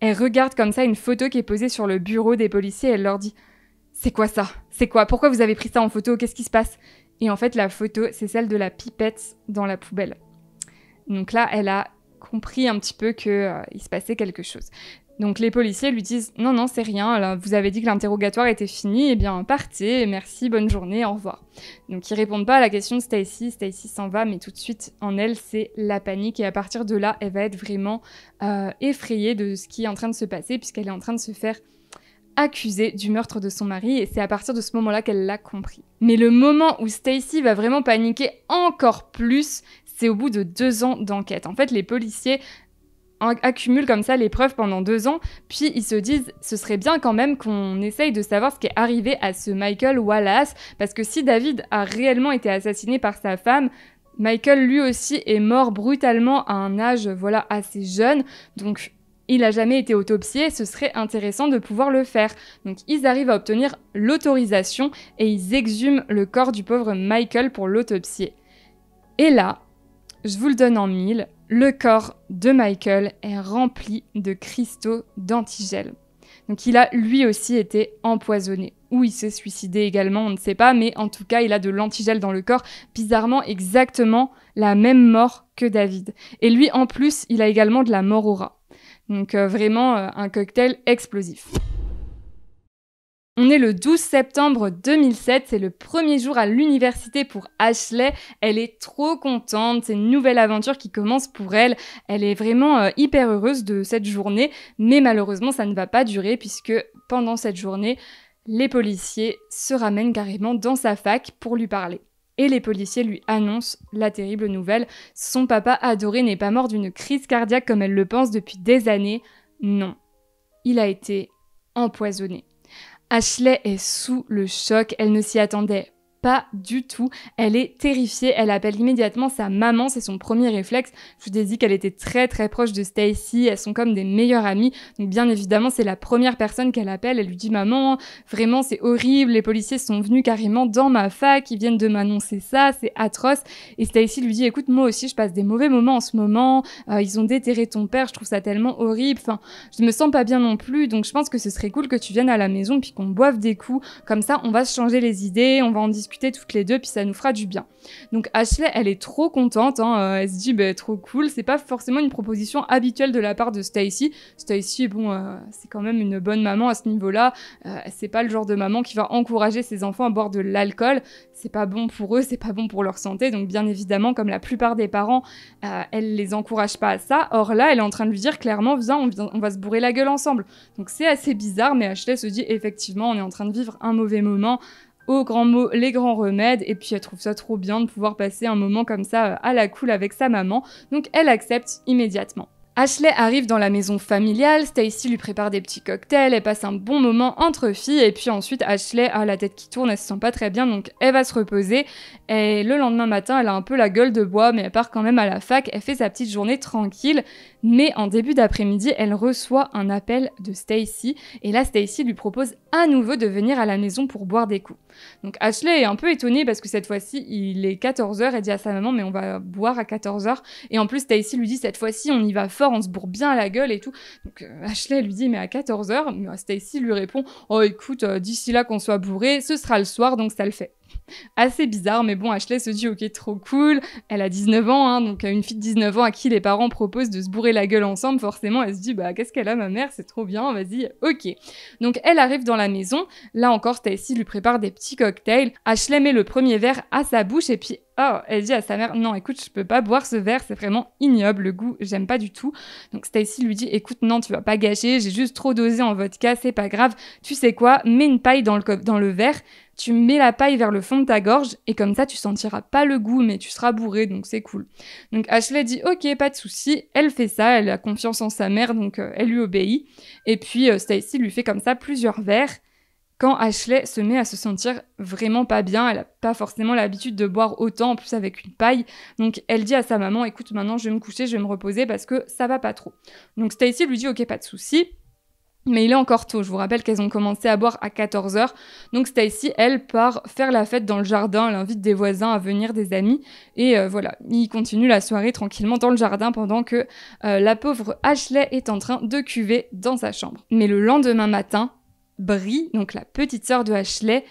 Elle regarde comme ça une photo qui est posée sur le bureau des policiers et elle leur dit C'est quoi ça C'est quoi Pourquoi vous avez pris ça en photo Qu'est-ce qui se passe Et en fait, la photo, c'est celle de la pipette dans la poubelle. Donc là, elle a compris un petit peu que euh, il se passait quelque chose. Donc les policiers lui disent non non c'est rien, vous avez dit que l'interrogatoire était fini, eh bien partez, merci, bonne journée, au revoir. Donc ils répondent pas à la question de Stacy, Stacy s'en va, mais tout de suite en elle c'est la panique et à partir de là elle va être vraiment euh, effrayée de ce qui est en train de se passer puisqu'elle est en train de se faire accuser du meurtre de son mari et c'est à partir de ce moment-là qu'elle l'a compris. Mais le moment où Stacy va vraiment paniquer encore plus, c'est au bout de deux ans d'enquête. En fait, les policiers accumulent comme ça les preuves pendant deux ans, puis ils se disent ce serait bien quand même qu'on essaye de savoir ce qui est arrivé à ce Michael Wallace, parce que si David a réellement été assassiné par sa femme, Michael lui aussi est mort brutalement à un âge voilà assez jeune, donc il n'a jamais été autopsié, ce serait intéressant de pouvoir le faire. Donc ils arrivent à obtenir l'autorisation et ils exhument le corps du pauvre Michael pour l'autopsier. Et là, je vous le donne en mille, le corps de Michael est rempli de cristaux d'antigel. Donc il a lui aussi été empoisonné. Ou il s'est suicidé également, on ne sait pas, mais en tout cas il a de l'antigel dans le corps, bizarrement exactement la même mort que David. Et lui en plus, il a également de la mort Donc euh, vraiment euh, un cocktail explosif. On est le 12 septembre 2007, c'est le premier jour à l'université pour Ashley. Elle est trop contente, c'est une nouvelle aventure qui commence pour elle. Elle est vraiment euh, hyper heureuse de cette journée, mais malheureusement ça ne va pas durer puisque pendant cette journée, les policiers se ramènent carrément dans sa fac pour lui parler. Et les policiers lui annoncent la terrible nouvelle, son papa adoré n'est pas mort d'une crise cardiaque comme elle le pense depuis des années. Non, il a été empoisonné. Ashley est sous le choc, elle ne s'y attendait pas du tout. Elle est terrifiée. Elle appelle immédiatement sa maman. C'est son premier réflexe. Je vous ai dit qu'elle était très très proche de Stacy. Elles sont comme des meilleures amies. Donc bien évidemment, c'est la première personne qu'elle appelle. Elle lui dit maman, vraiment c'est horrible. Les policiers sont venus carrément dans ma fac. Ils viennent de m'annoncer ça. C'est atroce. Et Stacy lui dit écoute, moi aussi je passe des mauvais moments en ce moment. Euh, ils ont déterré ton père. Je trouve ça tellement horrible. Enfin, je me sens pas bien non plus. Donc je pense que ce serait cool que tu viennes à la maison puis qu'on boive des coups. Comme ça, on va se changer les idées. On va en discuter toutes les deux, puis ça nous fera du bien. Donc Ashley, elle est trop contente, hein. euh, elle se dit, bah, trop cool, c'est pas forcément une proposition habituelle de la part de Stacy. Stacy, bon, euh, c'est quand même une bonne maman à ce niveau-là, euh, c'est pas le genre de maman qui va encourager ses enfants à boire de l'alcool, c'est pas bon pour eux, c'est pas bon pour leur santé, donc bien évidemment, comme la plupart des parents, elle les encourage pas à ça. Or là, elle est en train de lui dire clairement, viens, on, on va se bourrer la gueule ensemble. Donc c'est assez bizarre, mais Ashley se dit, effectivement, on est en train de vivre un mauvais moment, aux grands mots, les grands remèdes. Et puis elle trouve ça trop bien de pouvoir passer un moment comme ça euh, à la cool avec sa maman. Donc elle accepte immédiatement. Ashley arrive dans la maison familiale, Stacy lui prépare des petits cocktails, elle passe un bon moment entre filles, et puis ensuite Ashley a la tête qui tourne, elle se sent pas très bien, donc elle va se reposer, et le lendemain matin, elle a un peu la gueule de bois, mais elle part quand même à la fac, elle fait sa petite journée tranquille, mais en début d'après-midi, elle reçoit un appel de Stacy, et là Stacy lui propose à nouveau de venir à la maison pour boire des coups. Donc Ashley est un peu étonnée parce que cette fois-ci, il est 14h, elle dit à sa maman, mais on va boire à 14h, et en plus Stacy lui dit cette fois-ci, on y va fort, on se bourre bien la gueule et tout. Donc euh, Ashley lui dit, mais à 14h, Stacy lui répond, oh écoute, euh, d'ici là qu'on soit bourré, ce sera le soir, donc ça le fait. assez bizarre, mais bon, Ashley se dit ok, trop cool, elle a 19 ans, hein, donc euh, une fille de 19 ans à qui les parents proposent de se bourrer la gueule ensemble, forcément, elle se dit bah qu'est-ce qu'elle a ma mère, c'est trop bien, vas-y, ok. Donc elle arrive dans la maison, là encore, Stacy lui prépare des petits cocktails, Ashley met le premier verre à sa bouche et puis Oh, elle dit à sa mère, non, écoute, je peux pas boire ce verre, c'est vraiment ignoble, le goût, j'aime pas du tout. Donc Stacy lui dit, écoute, non, tu vas pas gâcher, j'ai juste trop dosé en vodka, c'est pas grave. Tu sais quoi, mets une paille dans le, dans le verre, tu mets la paille vers le fond de ta gorge et comme ça tu sentiras pas le goût mais tu seras bourré donc c'est cool. Donc Ashley dit ok pas de souci, elle fait ça, elle a confiance en sa mère donc euh, elle lui obéit et puis euh, Stacy lui fait comme ça plusieurs verres. Quand Ashley se met à se sentir vraiment pas bien, elle a pas forcément l'habitude de boire autant, en plus avec une paille, donc elle dit à sa maman, écoute, maintenant je vais me coucher, je vais me reposer parce que ça va pas trop. Donc Stacy lui dit, ok, pas de souci, mais il est encore tôt, je vous rappelle qu'elles ont commencé à boire à 14h, donc Stacy, elle, part faire la fête dans le jardin, elle invite des voisins à venir, des amis, et euh, voilà, ils continuent la soirée tranquillement dans le jardin pendant que euh, la pauvre Ashley est en train de cuver dans sa chambre. Mais le lendemain matin, Brie, donc la petite sœur de Ashley,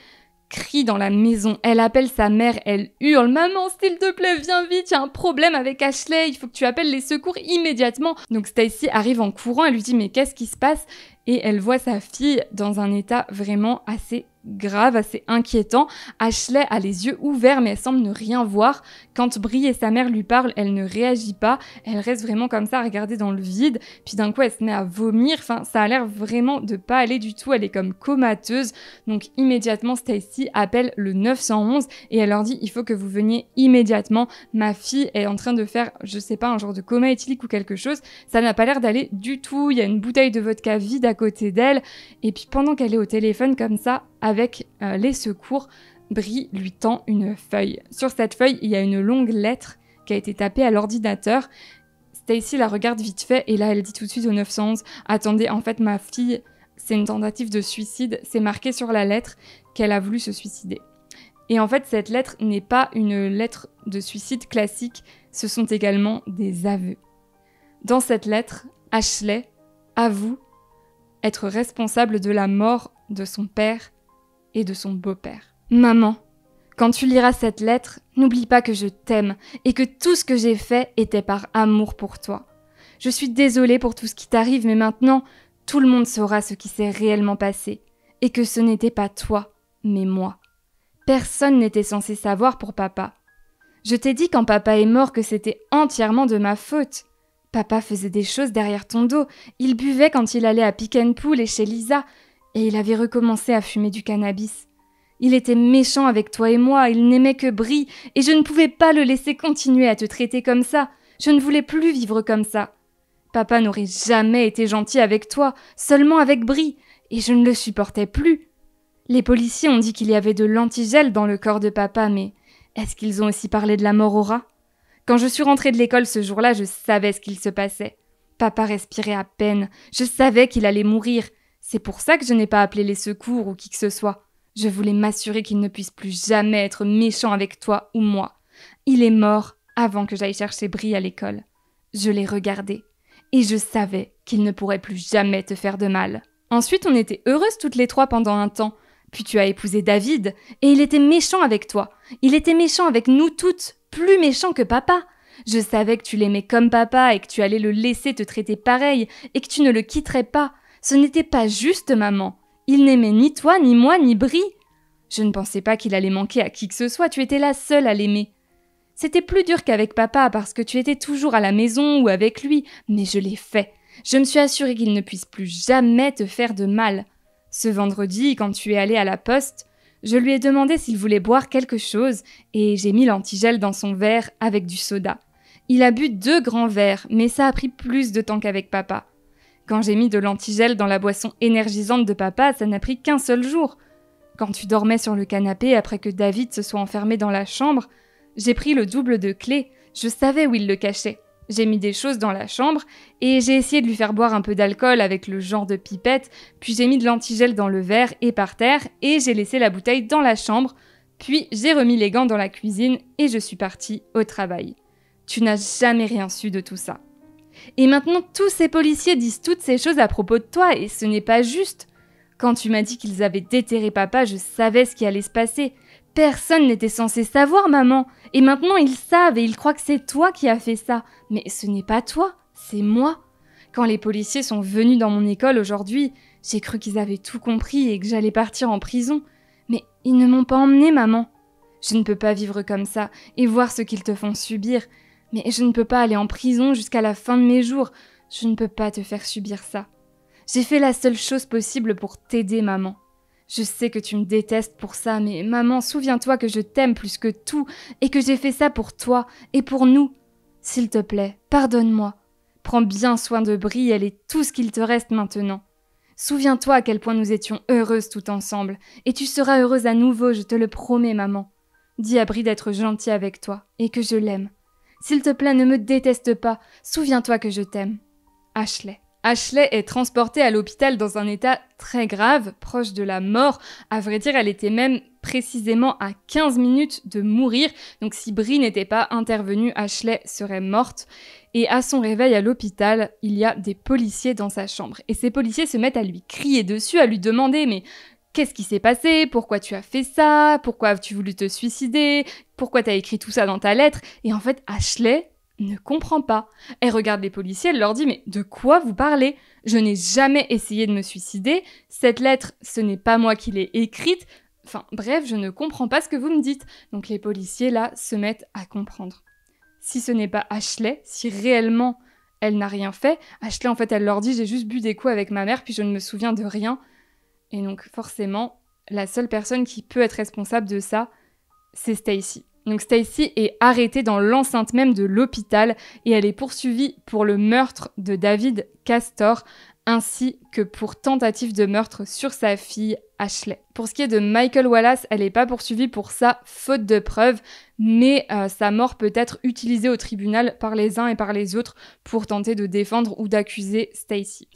crie dans la maison. Elle appelle sa mère, elle hurle Maman, s'il te plaît, viens vite, il y a un problème avec Ashley, il faut que tu appelles les secours immédiatement. Donc Stacy arrive en courant, elle lui dit Mais qu'est-ce qui se passe Et elle voit sa fille dans un état vraiment assez grave, assez inquiétant. Ashley a les yeux ouverts mais elle semble ne rien voir. Quand Brie et sa mère lui parlent, elle ne réagit pas. Elle reste vraiment comme ça à regarder dans le vide. Puis d'un coup, elle se met à vomir. Enfin, ça a l'air vraiment de pas aller du tout. Elle est comme comateuse. Donc immédiatement, Stacy appelle le 911 et elle leur dit il faut que vous veniez immédiatement. Ma fille est en train de faire, je sais pas, un genre de coma éthylique ou quelque chose. Ça n'a pas l'air d'aller du tout. Il y a une bouteille de vodka vide à côté d'elle. Et puis pendant qu'elle est au téléphone comme ça, avec euh, les secours, Brie lui tend une feuille. Sur cette feuille, il y a une longue lettre qui a été tapée à l'ordinateur. Stacy la regarde vite fait et là, elle dit tout de suite au 911 Attendez, en fait, ma fille, c'est une tentative de suicide. C'est marqué sur la lettre qu'elle a voulu se suicider. Et en fait, cette lettre n'est pas une lettre de suicide classique, ce sont également des aveux. Dans cette lettre, Ashley avoue être responsable de la mort de son père et de son beau-père. Maman, quand tu liras cette lettre, n'oublie pas que je t'aime et que tout ce que j'ai fait était par amour pour toi. Je suis désolée pour tout ce qui t'arrive, mais maintenant, tout le monde saura ce qui s'est réellement passé, et que ce n'était pas toi, mais moi. Personne n'était censé savoir pour papa. Je t'ai dit quand papa est mort que c'était entièrement de ma faute. Papa faisait des choses derrière ton dos, il buvait quand il allait à Pick and Pool et chez Lisa, et il avait recommencé à fumer du cannabis. Il était méchant avec toi et moi, il n'aimait que Brie, et je ne pouvais pas le laisser continuer à te traiter comme ça. Je ne voulais plus vivre comme ça. Papa n'aurait jamais été gentil avec toi, seulement avec Brie, et je ne le supportais plus. Les policiers ont dit qu'il y avait de l'antigel dans le corps de papa, mais est-ce qu'ils ont aussi parlé de la mort au rat Quand je suis rentrée de l'école ce jour-là, je savais ce qu'il se passait. Papa respirait à peine, je savais qu'il allait mourir, c'est pour ça que je n'ai pas appelé les secours ou qui que ce soit. Je voulais m'assurer qu'il ne puisse plus jamais être méchant avec toi ou moi. Il est mort avant que j'aille chercher Brie à l'école. Je l'ai regardé. Et je savais qu'il ne pourrait plus jamais te faire de mal. Ensuite, on était heureuses toutes les trois pendant un temps. Puis tu as épousé David, et il était méchant avec toi. Il était méchant avec nous toutes, plus méchant que papa. Je savais que tu l'aimais comme papa et que tu allais le laisser te traiter pareil et que tu ne le quitterais pas. Ce n'était pas juste maman. Il n'aimait ni toi, ni moi, ni Brie. Je ne pensais pas qu'il allait manquer à qui que ce soit, tu étais la seule à l'aimer. C'était plus dur qu'avec papa parce que tu étais toujours à la maison ou avec lui, mais je l'ai fait. Je me suis assurée qu'il ne puisse plus jamais te faire de mal. Ce vendredi, quand tu es allée à la poste, je lui ai demandé s'il voulait boire quelque chose et j'ai mis l'antigel dans son verre avec du soda. Il a bu deux grands verres, mais ça a pris plus de temps qu'avec papa. Quand j'ai mis de l'antigel dans la boisson énergisante de papa, ça n'a pris qu'un seul jour. Quand tu dormais sur le canapé après que David se soit enfermé dans la chambre, j'ai pris le double de clé, je savais où il le cachait. J'ai mis des choses dans la chambre et j'ai essayé de lui faire boire un peu d'alcool avec le genre de pipette, puis j'ai mis de l'antigel dans le verre et par terre et j'ai laissé la bouteille dans la chambre, puis j'ai remis les gants dans la cuisine et je suis partie au travail. Tu n'as jamais rien su de tout ça. Et maintenant, tous ces policiers disent toutes ces choses à propos de toi, et ce n'est pas juste. Quand tu m'as dit qu'ils avaient déterré papa, je savais ce qui allait se passer. Personne n'était censé savoir, maman. Et maintenant, ils savent et ils croient que c'est toi qui as fait ça. Mais ce n'est pas toi, c'est moi. Quand les policiers sont venus dans mon école aujourd'hui, j'ai cru qu'ils avaient tout compris et que j'allais partir en prison. Mais ils ne m'ont pas emmenée, maman. Je ne peux pas vivre comme ça et voir ce qu'ils te font subir. Mais je ne peux pas aller en prison jusqu'à la fin de mes jours. Je ne peux pas te faire subir ça. J'ai fait la seule chose possible pour t'aider, maman. Je sais que tu me détestes pour ça, mais maman, souviens-toi que je t'aime plus que tout et que j'ai fait ça pour toi et pour nous. S'il te plaît, pardonne-moi. Prends bien soin de Brie, elle est tout ce qu'il te reste maintenant. Souviens-toi à quel point nous étions heureuses tout ensemble, et tu seras heureuse à nouveau, je te le promets, maman. Dis à Brie d'être gentille avec toi et que je l'aime. S'il te plaît, ne me déteste pas. Souviens-toi que je t'aime. Ashley. Ashley est transportée à l'hôpital dans un état très grave, proche de la mort. À vrai dire, elle était même précisément à 15 minutes de mourir. Donc si Brie n'était pas intervenue, Ashley serait morte. Et à son réveil à l'hôpital, il y a des policiers dans sa chambre. Et ces policiers se mettent à lui crier dessus, à lui demander mais Qu'est-ce qui s'est passé Pourquoi tu as fait ça Pourquoi as-tu voulu te suicider Pourquoi t'as écrit tout ça dans ta lettre Et en fait, Ashley ne comprend pas. Elle regarde les policiers, elle leur dit Mais de quoi vous parlez Je n'ai jamais essayé de me suicider. Cette lettre, ce n'est pas moi qui l'ai écrite. Enfin, bref, je ne comprends pas ce que vous me dites. Donc les policiers, là, se mettent à comprendre. Si ce n'est pas Ashley, si réellement elle n'a rien fait, Ashley, en fait, elle leur dit J'ai juste bu des coups avec ma mère, puis je ne me souviens de rien. Et donc forcément, la seule personne qui peut être responsable de ça, c'est Stacy. Donc Stacy est arrêtée dans l'enceinte même de l'hôpital et elle est poursuivie pour le meurtre de David Castor ainsi que pour tentative de meurtre sur sa fille Ashley. Pour ce qui est de Michael Wallace, elle n'est pas poursuivie pour sa faute de preuves, mais euh, sa mort peut être utilisée au tribunal par les uns et par les autres pour tenter de défendre ou d'accuser Stacy.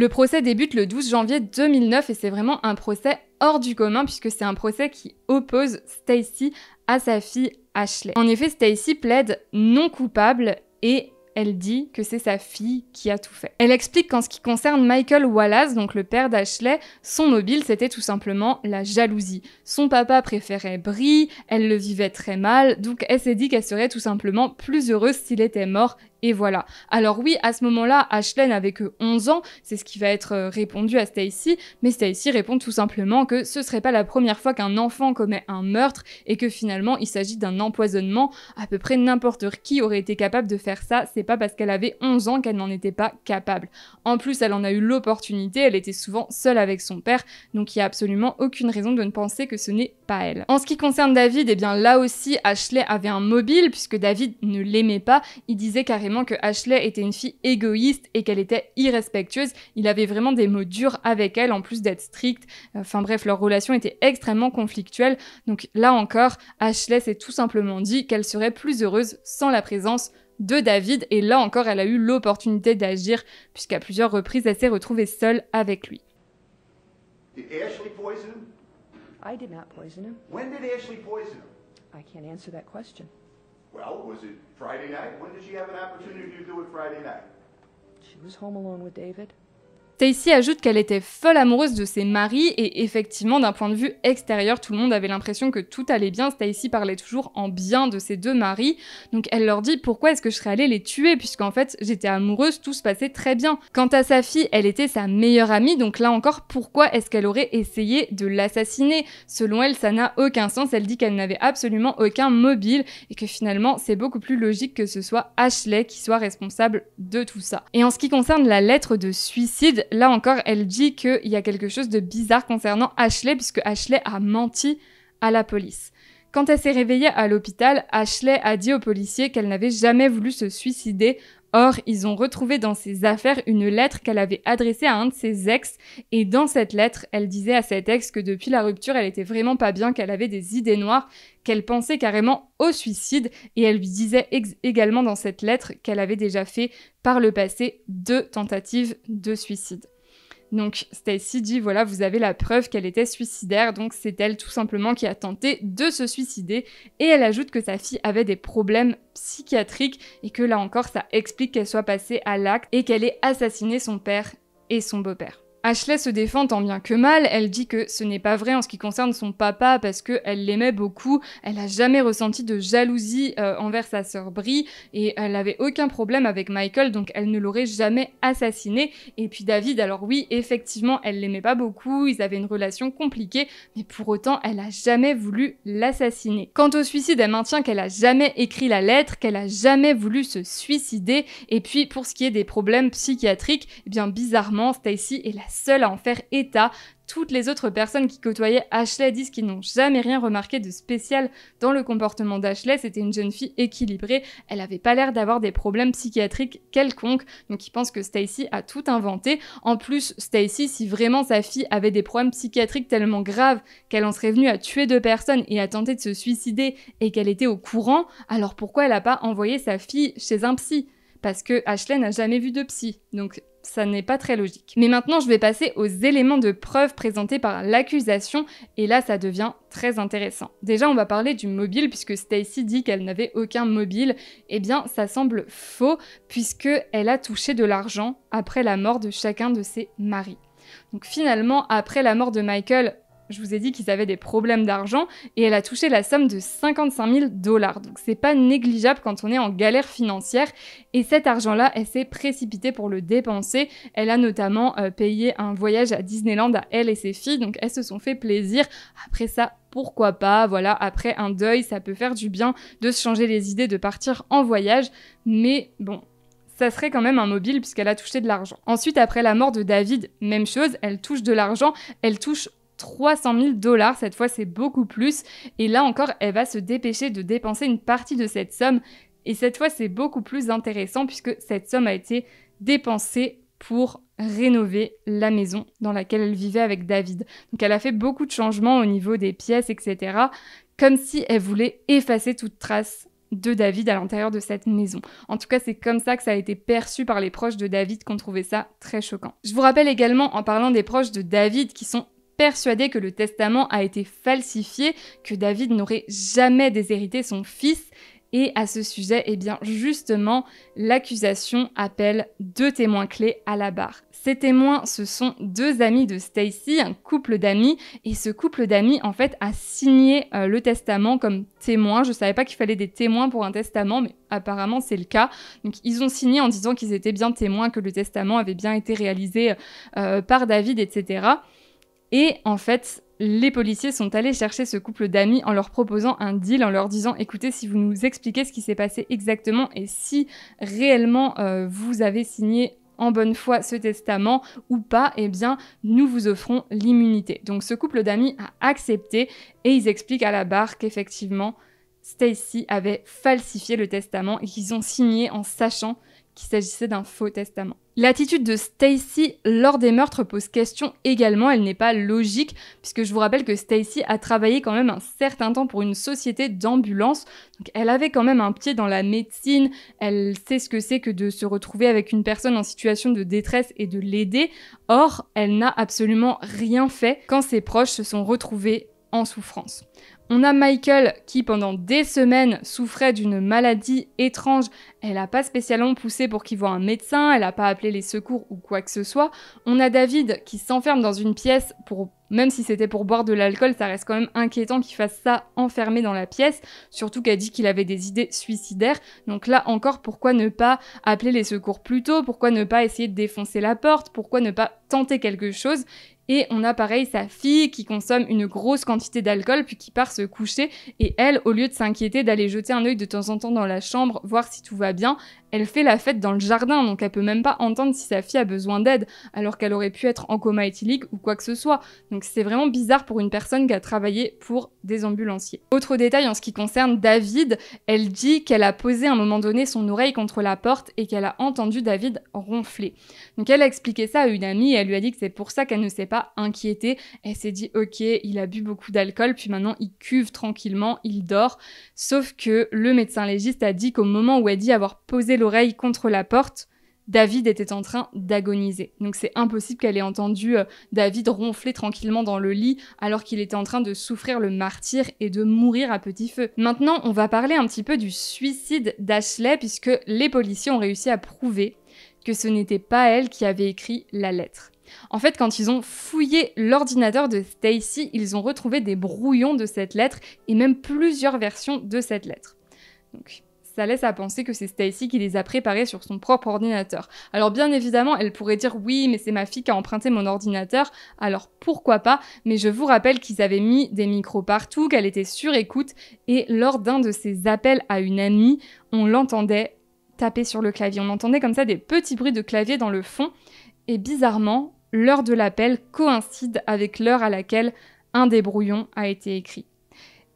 Le procès débute le 12 janvier 2009 et c'est vraiment un procès hors du commun puisque c'est un procès qui oppose Stacy à sa fille Ashley. En effet, Stacy plaide non coupable et elle dit que c'est sa fille qui a tout fait. Elle explique qu'en ce qui concerne Michael Wallace, donc le père d'Ashley, son mobile c'était tout simplement la jalousie. Son papa préférait Brie, elle le vivait très mal, donc elle s'est dit qu'elle serait tout simplement plus heureuse s'il était mort et voilà. Alors oui, à ce moment-là, Ashley n'avait que euh, 11 ans, c'est ce qui va être euh, répondu à Stacy, mais Stacy répond tout simplement que ce serait pas la première fois qu'un enfant commet un meurtre et que finalement il s'agit d'un empoisonnement. À peu près n'importe qui aurait été capable de faire ça, c'est pas parce qu'elle avait 11 ans qu'elle n'en était pas capable. En plus, elle en a eu l'opportunité, elle était souvent seule avec son père, donc il n'y a absolument aucune raison de ne penser que ce n'est pas elle. En ce qui concerne David, eh bien là aussi, Ashley avait un mobile puisque David ne l'aimait pas, il disait carrément que Ashley était une fille égoïste et qu'elle était irrespectueuse. Il avait vraiment des mots durs avec elle, en plus d'être strict. Enfin bref, leur relation était extrêmement conflictuelle. Donc là encore, Ashley s'est tout simplement dit qu'elle serait plus heureuse sans la présence de David, et là encore, elle a eu l'opportunité d'agir, puisqu'à plusieurs reprises, elle s'est retrouvée seule avec lui. question. Well, was it Friday night? When did she have an opportunity to do it Friday night? She was home alone with David. Stacy ajoute qu'elle était folle amoureuse de ses maris et effectivement d'un point de vue extérieur tout le monde avait l'impression que tout allait bien, Stacy parlait toujours en bien de ses deux maris donc elle leur dit pourquoi est-ce que je serais allée les tuer puisqu'en fait j'étais amoureuse, tout se passait très bien. Quant à sa fille, elle était sa meilleure amie donc là encore pourquoi est-ce qu'elle aurait essayé de l'assassiner Selon elle ça n'a aucun sens, elle dit qu'elle n'avait absolument aucun mobile et que finalement c'est beaucoup plus logique que ce soit Ashley qui soit responsable de tout ça. Et en ce qui concerne la lettre de suicide, là encore, elle dit qu'il y a quelque chose de bizarre concernant Ashley, puisque Ashley a menti à la police. Quand elle s'est réveillée à l'hôpital, Ashley a dit aux policiers qu'elle n'avait jamais voulu se suicider Or, ils ont retrouvé dans ses affaires une lettre qu'elle avait adressée à un de ses ex, et dans cette lettre, elle disait à cet ex que depuis la rupture, elle était vraiment pas bien, qu'elle avait des idées noires, qu'elle pensait carrément au suicide, et elle lui disait également dans cette lettre qu'elle avait déjà fait par le passé deux tentatives de suicide. Donc Stacy dit voilà, vous avez la preuve qu'elle était suicidaire, donc c'est elle tout simplement qui a tenté de se suicider et elle ajoute que sa fille avait des problèmes psychiatriques et que là encore ça explique qu'elle soit passée à l'acte et qu'elle ait assassiné son père et son beau-père. Ashley se défend tant bien que mal, elle dit que ce n'est pas vrai en ce qui concerne son papa parce qu'elle l'aimait beaucoup, elle a jamais ressenti de jalousie euh, envers sa sœur Brie et elle n'avait aucun problème avec Michael donc elle ne l'aurait jamais assassiné. Et puis David, alors oui, effectivement, elle l'aimait pas beaucoup, ils avaient une relation compliquée, mais pour autant, elle a jamais voulu l'assassiner. Quant au suicide, elle maintient qu'elle a jamais écrit la lettre, qu'elle a jamais voulu se suicider et puis pour ce qui est des problèmes psychiatriques, eh bien bizarrement, Stacy est la seule à en faire état. Toutes les autres personnes qui côtoyaient Ashley disent qu'ils n'ont jamais rien remarqué de spécial dans le comportement d'Ashley. C'était une jeune fille équilibrée. Elle n'avait pas l'air d'avoir des problèmes psychiatriques quelconques. Donc ils pensent que Stacy a tout inventé. En plus, Stacy, si vraiment sa fille avait des problèmes psychiatriques tellement graves qu'elle en serait venue à tuer deux personnes et à tenter de se suicider et qu'elle était au courant, alors pourquoi elle n'a pas envoyé sa fille chez un psy parce que Ashley n'a jamais vu de psy. Donc ça n'est pas très logique. Mais maintenant, je vais passer aux éléments de preuve présentés par l'accusation, et là, ça devient très intéressant. Déjà, on va parler du mobile, puisque Stacy dit qu'elle n'avait aucun mobile. Eh bien, ça semble faux, puisqu'elle a touché de l'argent après la mort de chacun de ses maris. Donc finalement, après la mort de Michael, je vous ai dit qu'ils avaient des problèmes d'argent, et elle a touché la somme de 55 000 dollars. Donc c'est pas négligeable quand on est en galère financière. Et cet argent-là, elle s'est précipitée pour le dépenser. Elle a notamment euh, payé un voyage à Disneyland à elle et ses filles, donc elles se sont fait plaisir. Après ça, pourquoi pas, voilà, après un deuil, ça peut faire du bien de se changer les idées, de partir en voyage, mais bon, ça serait quand même un mobile puisqu'elle a touché de l'argent. Ensuite, après la mort de David, même chose, elle touche de l'argent, elle touche 300 000 dollars. Cette fois, c'est beaucoup plus. Et là encore, elle va se dépêcher de dépenser une partie de cette somme. Et cette fois, c'est beaucoup plus intéressant puisque cette somme a été dépensée pour rénover la maison dans laquelle elle vivait avec David. Donc elle a fait beaucoup de changements au niveau des pièces, etc. Comme si elle voulait effacer toute trace de David à l'intérieur de cette maison. En tout cas, c'est comme ça que ça a été perçu par les proches de David qu'on trouvait ça très choquant. Je vous rappelle également, en parlant des proches de David qui sont persuadé que le testament a été falsifié, que David n'aurait jamais déshérité son fils. Et à ce sujet, eh bien justement, l'accusation appelle deux témoins clés à la barre. Ces témoins, ce sont deux amis de Stacy, un couple d'amis, et ce couple d'amis, en fait, a signé euh, le testament comme témoin. Je ne savais pas qu'il fallait des témoins pour un testament, mais apparemment c'est le cas. Donc ils ont signé en disant qu'ils étaient bien témoins, que le testament avait bien été réalisé euh, par David, etc. Et en fait, les policiers sont allés chercher ce couple d'amis en leur proposant un deal, en leur disant écoutez, si vous nous expliquez ce qui s'est passé exactement et si réellement euh, vous avez signé en bonne foi ce testament ou pas, eh bien, nous vous offrons l'immunité. Donc ce couple d'amis a accepté et ils expliquent à la barre qu'effectivement, Stacy avait falsifié le testament et qu'ils ont signé en sachant s'agissait d'un faux testament. L'attitude de Stacy lors des meurtres pose question également, elle n'est pas logique, puisque je vous rappelle que Stacy a travaillé quand même un certain temps pour une société d'ambulance, donc elle avait quand même un pied dans la médecine, elle sait ce que c'est que de se retrouver avec une personne en situation de détresse et de l'aider, or elle n'a absolument rien fait quand ses proches se sont retrouvés en souffrance. On a Michael qui pendant des semaines souffrait d'une maladie étrange. Elle n'a pas spécialement poussé pour qu'il voit un médecin, elle n'a pas appelé les secours ou quoi que ce soit. On a David qui s'enferme dans une pièce pour même si c'était pour boire de l'alcool, ça reste quand même inquiétant qu'il fasse ça enfermé dans la pièce, surtout qu'elle dit qu'il avait des idées suicidaires. Donc là encore, pourquoi ne pas appeler les secours plus tôt Pourquoi ne pas essayer de défoncer la porte Pourquoi ne pas tenter quelque chose et on a pareil sa fille qui consomme une grosse quantité d'alcool puis qui part se coucher. Et elle, au lieu de s'inquiéter d'aller jeter un œil de temps en temps dans la chambre, voir si tout va bien, elle fait la fête dans le jardin, donc elle peut même pas entendre si sa fille a besoin d'aide, alors qu'elle aurait pu être en coma éthylique ou quoi que ce soit. Donc c'est vraiment bizarre pour une personne qui a travaillé pour des ambulanciers. Autre détail en ce qui concerne David, elle dit qu'elle a posé à un moment donné son oreille contre la porte et qu'elle a entendu David ronfler. Donc elle a expliqué ça à une amie et elle lui a dit que c'est pour ça qu'elle ne s'est pas inquiétée. Elle s'est dit ok, il a bu beaucoup d'alcool, puis maintenant il cuve tranquillement, il dort. Sauf que le médecin légiste a dit qu'au moment où elle dit avoir posé l'oreille contre la porte. David était en train d'agoniser. Donc c'est impossible qu'elle ait entendu euh, David ronfler tranquillement dans le lit alors qu'il était en train de souffrir le martyre et de mourir à petit feu. Maintenant, on va parler un petit peu du suicide d'Ashley puisque les policiers ont réussi à prouver que ce n'était pas elle qui avait écrit la lettre. En fait, quand ils ont fouillé l'ordinateur de Stacy, ils ont retrouvé des brouillons de cette lettre et même plusieurs versions de cette lettre. Donc, ça laisse à penser que c'est Stacy qui les a préparés sur son propre ordinateur. Alors bien évidemment, elle pourrait dire oui, mais c'est ma fille qui a emprunté mon ordinateur, alors pourquoi pas, mais je vous rappelle qu'ils avaient mis des micros partout, qu'elle était sur écoute, et lors d'un de ses appels à une amie, on l'entendait taper sur le clavier, on entendait comme ça des petits bruits de clavier dans le fond, et bizarrement, l'heure de l'appel coïncide avec l'heure à laquelle un des brouillons a été écrit.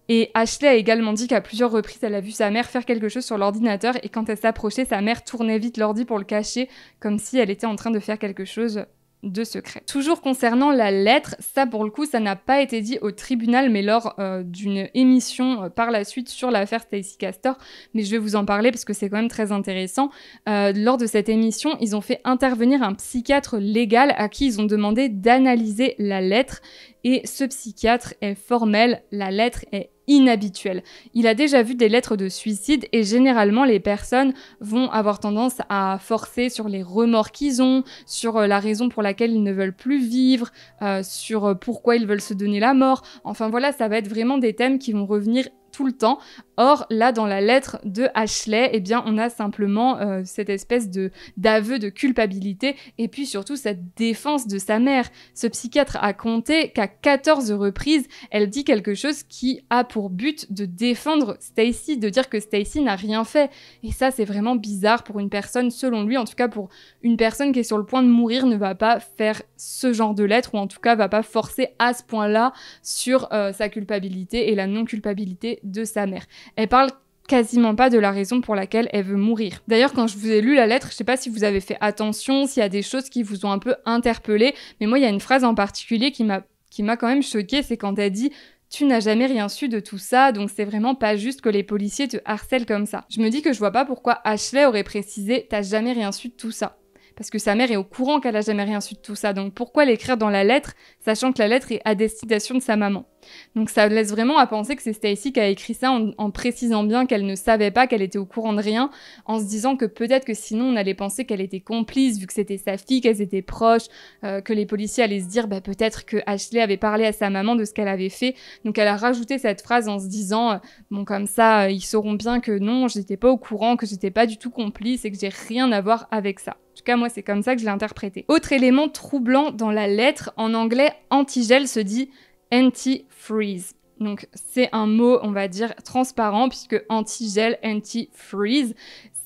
Et Ashley a également dit qu'à plusieurs reprises, elle a vu sa mère faire quelque chose sur l'ordinateur et quand elle s'approchait, sa mère tournait vite l'ordi pour le cacher, comme si elle était en train de faire quelque chose de secret. Toujours concernant la lettre, ça pour le coup, ça n'a pas été dit au tribunal, mais lors euh, d'une émission euh, par la suite sur l'affaire Stacy Castor, mais je vais vous en parler parce que c'est quand même très intéressant. Euh, lors de cette émission, ils ont fait intervenir un psychiatre légal à qui ils ont demandé d'analyser la lettre et ce psychiatre est formel, la lettre est inhabituelle. Il a déjà vu des lettres de suicide et généralement les personnes vont avoir tendance à forcer sur les remords qu'ils ont, sur euh, la raison pour laquelle ils ne veulent plus vivre, euh, sur euh, pourquoi ils veulent se donner la mort. Enfin voilà, ça va être vraiment des thèmes qui vont revenir tout le temps Or, là, dans la lettre de Ashley, eh bien, on a simplement euh, cette espèce d'aveu de culpabilité et puis surtout cette défense de sa mère. Ce psychiatre a compté qu'à 14 reprises, elle dit quelque chose qui a pour but de défendre Stacy, de dire que Stacy n'a rien fait. Et ça, c'est vraiment bizarre pour une personne, selon lui, en tout cas pour une personne qui est sur le point de mourir, ne va pas faire ce genre de lettre ou en tout cas va pas forcer à ce point-là sur euh, sa culpabilité et la non-culpabilité de sa mère. Elle parle quasiment pas de la raison pour laquelle elle veut mourir. D'ailleurs, quand je vous ai lu la lettre, je sais pas si vous avez fait attention, s'il y a des choses qui vous ont un peu interpellé, mais moi, il y a une phrase en particulier qui m'a quand même choquée, c'est quand elle dit tu n'as jamais rien su de tout ça, donc c'est vraiment pas juste que les policiers te harcèlent comme ça. Je me dis que je vois pas pourquoi Ashley aurait précisé t'as jamais rien su de tout ça parce que sa mère est au courant qu'elle a jamais rien su de tout ça. Donc pourquoi l'écrire dans la lettre, sachant que la lettre est à destination de sa maman Donc ça laisse vraiment à penser que c'est Stacy qui a écrit ça en, précisant bien qu'elle ne savait pas, qu'elle était au courant de rien, en se disant que peut-être que sinon on allait penser qu'elle était complice vu que c'était sa fille, qu'elles étaient proches, euh, que les policiers allaient se dire bah, peut-être que Ashley avait parlé à sa maman de ce qu'elle avait fait. Donc elle a rajouté cette phrase en se disant euh, bon comme ça euh, ils sauront bien que non j'étais pas au courant, que j'étais pas du tout complice et que j'ai rien à voir avec ça tout cas, moi, c'est comme ça que je l'ai interprété. Autre élément troublant dans la lettre, en anglais, antigel se dit anti-freeze. Donc c'est un mot, on va dire, transparent, puisque anti-gel, anti-freeze,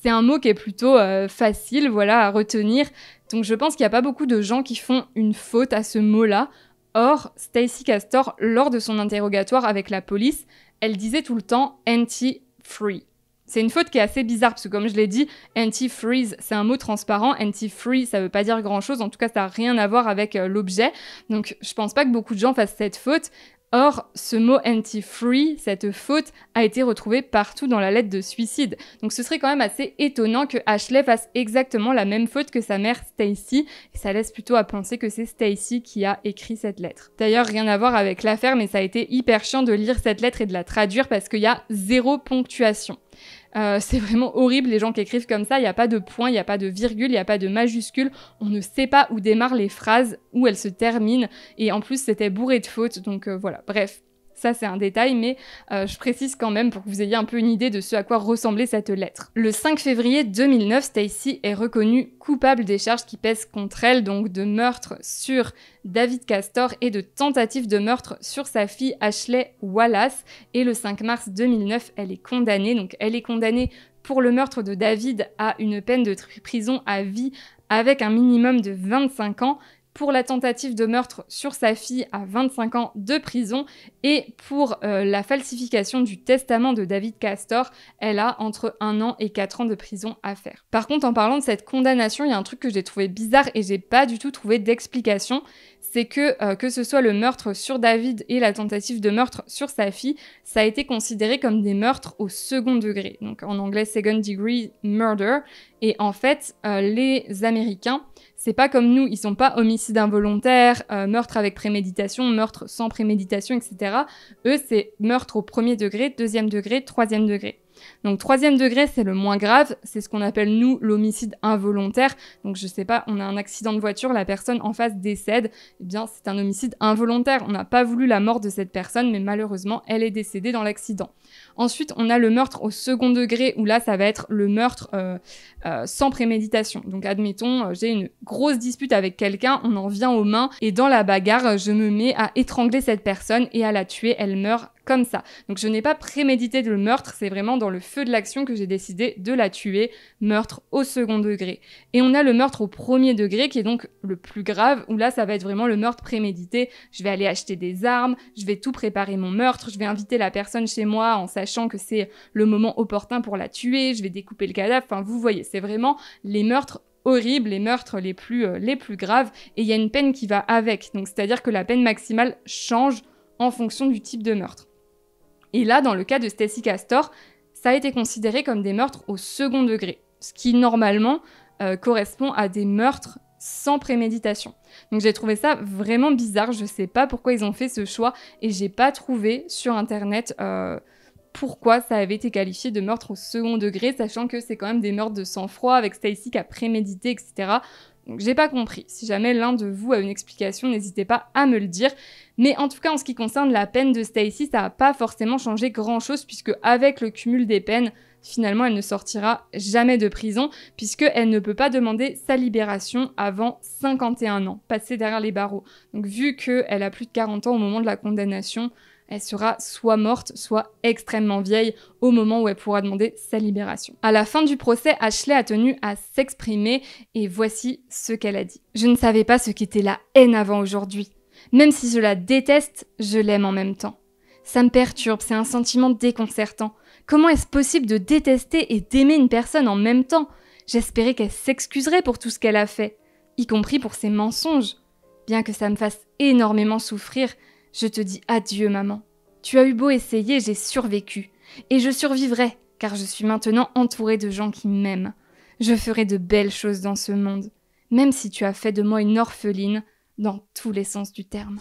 c'est un mot qui est plutôt euh, facile voilà, à retenir. Donc je pense qu'il n'y a pas beaucoup de gens qui font une faute à ce mot-là. Or, Stacy Castor, lors de son interrogatoire avec la police, elle disait tout le temps anti-free. C'est une faute qui est assez bizarre parce que comme je l'ai dit, anti-freeze, c'est un mot transparent. Anti-free, ça veut pas dire grand-chose. En tout cas, ça n'a rien à voir avec euh, l'objet. Donc, je pense pas que beaucoup de gens fassent cette faute. Or, ce mot anti-free, cette faute, a été retrouvée partout dans la lettre de suicide. Donc ce serait quand même assez étonnant que Ashley fasse exactement la même faute que sa mère Stacy, ça laisse plutôt à penser que c'est Stacy qui a écrit cette lettre. D'ailleurs, rien à voir avec l'affaire, mais ça a été hyper chiant de lire cette lettre et de la traduire parce qu'il y a zéro ponctuation. Euh, c'est vraiment horrible les gens qui écrivent comme ça, il n'y a pas de point, il n'y a pas de virgule, il n'y a pas de majuscule, on ne sait pas où démarrent les phrases, où elles se terminent, et en plus c'était bourré de fautes, donc euh, voilà, bref. Ça, c'est un détail, mais euh, je précise quand même pour que vous ayez un peu une idée de ce à quoi ressemblait cette lettre. Le 5 février 2009, Stacy est reconnue coupable des charges qui pèsent contre elle, donc de meurtre sur David Castor et de tentative de meurtre sur sa fille Ashley Wallace. Et le 5 mars 2009, elle est condamnée. Donc, elle est condamnée pour le meurtre de David à une peine de prison à vie avec un minimum de 25 ans, pour la tentative de meurtre sur sa fille à 25 ans de prison et pour euh, la falsification du testament de David Castor, elle a entre 1 an et 4 ans de prison à faire. Par contre, en parlant de cette condamnation, il y a un truc que j'ai trouvé bizarre et j'ai pas du tout trouvé d'explication, c'est que euh, que ce soit le meurtre sur David et la tentative de meurtre sur sa fille, ça a été considéré comme des meurtres au second degré. Donc en anglais second degree murder. Et en fait, euh, les Américains, c'est pas comme nous, ils sont pas homicides involontaire, euh, meurtre avec préméditation, meurtre sans préméditation, etc. Eux, c'est meurtre au premier degré, deuxième degré, troisième degré. Donc troisième degré, c'est le moins grave, c'est ce qu'on appelle nous l'homicide involontaire. Donc je sais pas, on a un accident de voiture, la personne en face décède, eh bien c'est un homicide involontaire. On n'a pas voulu la mort de cette personne, mais malheureusement elle est décédée dans l'accident. Ensuite, on a le meurtre au second degré, où là, ça va être le meurtre euh, euh, sans préméditation. Donc, admettons, euh, j'ai une grosse dispute avec quelqu'un, on en vient aux mains, et dans la bagarre, je me mets à étrangler cette personne et à la tuer. Elle meurt comme ça. Donc je n'ai pas prémédité le meurtre, c'est vraiment dans le feu de l'action que j'ai décidé de la tuer, meurtre au second degré. Et on a le meurtre au premier degré qui est donc le plus grave, où là ça va être vraiment le meurtre prémédité. Je vais aller acheter des armes, je vais tout préparer mon meurtre, je vais inviter la personne chez moi en sachant que c'est le moment opportun pour la tuer, je vais découper le cadavre, enfin vous voyez, c'est vraiment les meurtres horribles, les meurtres les plus, euh, les plus graves, et il y a une peine qui va avec. Donc c'est-à-dire que la peine maximale change en fonction du type de meurtre. Et là, dans le cas de Stacy Castor, ça a été considéré comme des meurtres au second degré, ce qui normalement euh, correspond à des meurtres sans préméditation. Donc j'ai trouvé ça vraiment bizarre, je sais pas pourquoi ils ont fait ce choix et j'ai pas trouvé sur internet euh, pourquoi ça avait été qualifié de meurtre au second degré, sachant que c'est quand même des meurtres de sang-froid avec Stacy qui a prémédité, etc. Donc j'ai pas compris. Si jamais l'un de vous a une explication, n'hésitez pas à me le dire. Mais en tout cas, en ce qui concerne la peine de Stacy, ça n'a pas forcément changé grand-chose puisque avec le cumul des peines, finalement, elle ne sortira jamais de prison puisqu'elle ne peut pas demander sa libération avant 51 ans, passé derrière les barreaux. Donc vu qu'elle a plus de 40 ans au moment de la condamnation, elle sera soit morte, soit extrêmement vieille au moment où elle pourra demander sa libération. À la fin du procès, Ashley a tenu à s'exprimer et voici ce qu'elle a dit. Je ne savais pas ce qu'était la haine avant aujourd'hui. Même si je la déteste, je l'aime en même temps. Ça me perturbe, c'est un sentiment déconcertant. Comment est-ce possible de détester et d'aimer une personne en même temps J'espérais qu'elle s'excuserait pour tout ce qu'elle a fait, y compris pour ses mensonges. Bien que ça me fasse énormément souffrir, je te dis adieu, maman. Tu as eu beau essayer, j'ai survécu. Et je survivrai, car je suis maintenant entourée de gens qui m'aiment. Je ferai de belles choses dans ce monde, même si tu as fait de moi une orpheline, dans tous les sens du terme.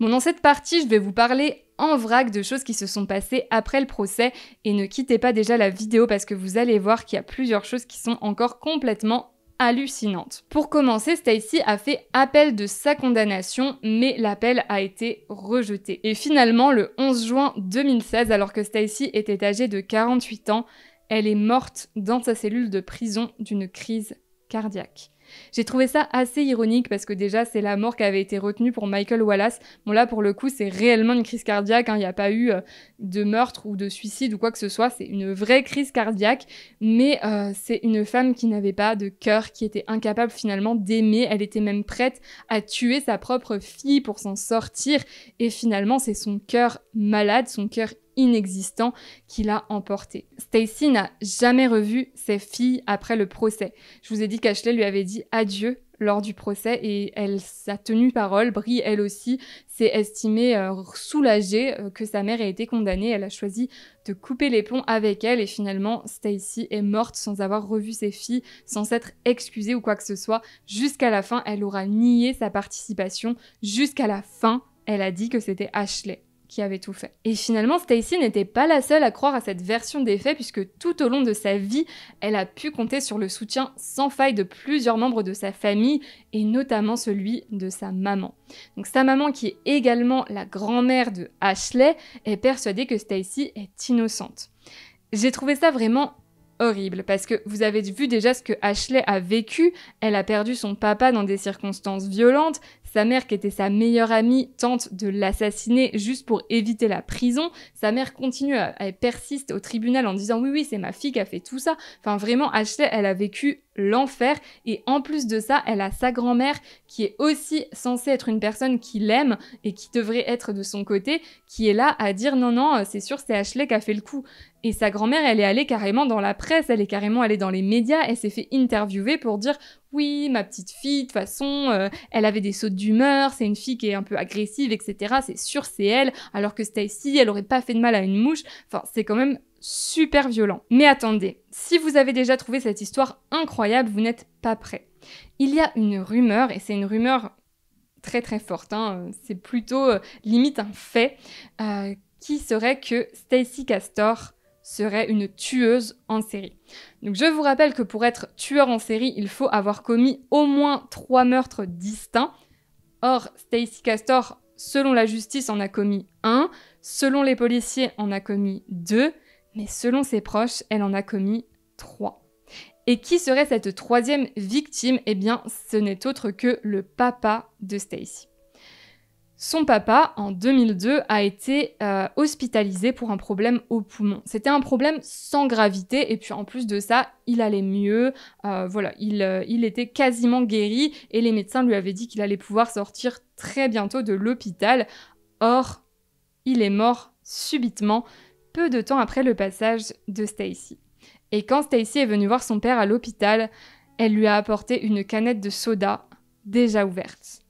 Bon, dans cette partie, je vais vous parler en vrac de choses qui se sont passées après le procès et ne quittez pas déjà la vidéo parce que vous allez voir qu'il y a plusieurs choses qui sont encore complètement hallucinante. Pour commencer, Stacy a fait appel de sa condamnation, mais l'appel a été rejeté. Et finalement, le 11 juin 2016, alors que Stacy était âgée de 48 ans, elle est morte dans sa cellule de prison d'une crise cardiaque. J'ai trouvé ça assez ironique parce que déjà, c'est la mort qui avait été retenue pour Michael Wallace. Bon, là, pour le coup, c'est réellement une crise cardiaque. Hein. Il n'y a pas eu euh, de meurtre ou de suicide ou quoi que ce soit. C'est une vraie crise cardiaque. Mais euh, c'est une femme qui n'avait pas de cœur, qui était incapable finalement d'aimer. Elle était même prête à tuer sa propre fille pour s'en sortir. Et finalement, c'est son cœur malade, son cœur inexistant qui a emporté. Stacy n'a jamais revu ses filles après le procès. Je vous ai dit qu'Ashley lui avait dit adieu lors du procès et elle a tenu parole. Brie, elle aussi, s'est estimée euh, soulagée euh, que sa mère ait été condamnée. Elle a choisi de couper les ponts avec elle et finalement, Stacy est morte sans avoir revu ses filles, sans s'être excusée ou quoi que ce soit. Jusqu'à la fin, elle aura nié sa participation. Jusqu'à la fin, elle a dit que c'était Ashley qui avait tout fait. Et finalement, Stacy n'était pas la seule à croire à cette version des faits puisque tout au long de sa vie, elle a pu compter sur le soutien sans faille de plusieurs membres de sa famille et notamment celui de sa maman. Donc sa maman qui est également la grand-mère de Ashley est persuadée que Stacy est innocente. J'ai trouvé ça vraiment horrible parce que vous avez vu déjà ce que Ashley a vécu, elle a perdu son papa dans des circonstances violentes, sa mère, qui était sa meilleure amie, tente de l'assassiner juste pour éviter la prison. Sa mère continue, à, elle persiste au tribunal en disant oui, oui, c'est ma fille qui a fait tout ça. Enfin, vraiment, Ashley, elle a vécu l'enfer. Et en plus de ça, elle a sa grand-mère qui est aussi censée être une personne qui l'aime et qui devrait être de son côté, qui est là à dire non, non, euh, c'est sûr, c'est Ashley qui a fait le coup. Et sa grand-mère, elle est allée carrément dans la presse, elle est carrément allée dans les médias, elle s'est fait interviewer pour dire oui, ma petite fille, de toute façon, euh, elle avait des sautes d'humeur, c'est une fille qui est un peu agressive, etc. C'est sûr, c'est elle, alors que Stacy, elle aurait pas fait de mal à une mouche. Enfin, c'est quand même super violent. Mais attendez, si vous avez déjà trouvé cette histoire incroyable, vous n'êtes pas prêt. Il y a une rumeur, et c'est une rumeur très très forte, hein, c'est plutôt euh, limite un fait, euh, qui serait que Stacy Castor serait une tueuse en série. Donc je vous rappelle que pour être tueur en série, il faut avoir commis au moins trois meurtres distincts. Or, Stacy Castor, selon la justice, en a commis un, selon les policiers, en a commis deux, mais selon ses proches, elle en a commis trois. Et qui serait cette troisième victime Eh bien, ce n'est autre que le papa de Stacy. Son papa, en 2002, a été euh, hospitalisé pour un problème au poumon. C'était un problème sans gravité, et puis en plus de ça, il allait mieux, euh, voilà, euh, il, était quasiment guéri, et les médecins lui avaient dit qu'il allait pouvoir sortir très bientôt de l'hôpital. Or, il est mort subitement peu de temps après le passage de Stacy. Et quand Stacy est venue voir son père à l'hôpital, elle lui a apporté une canette de soda déjà ouverte.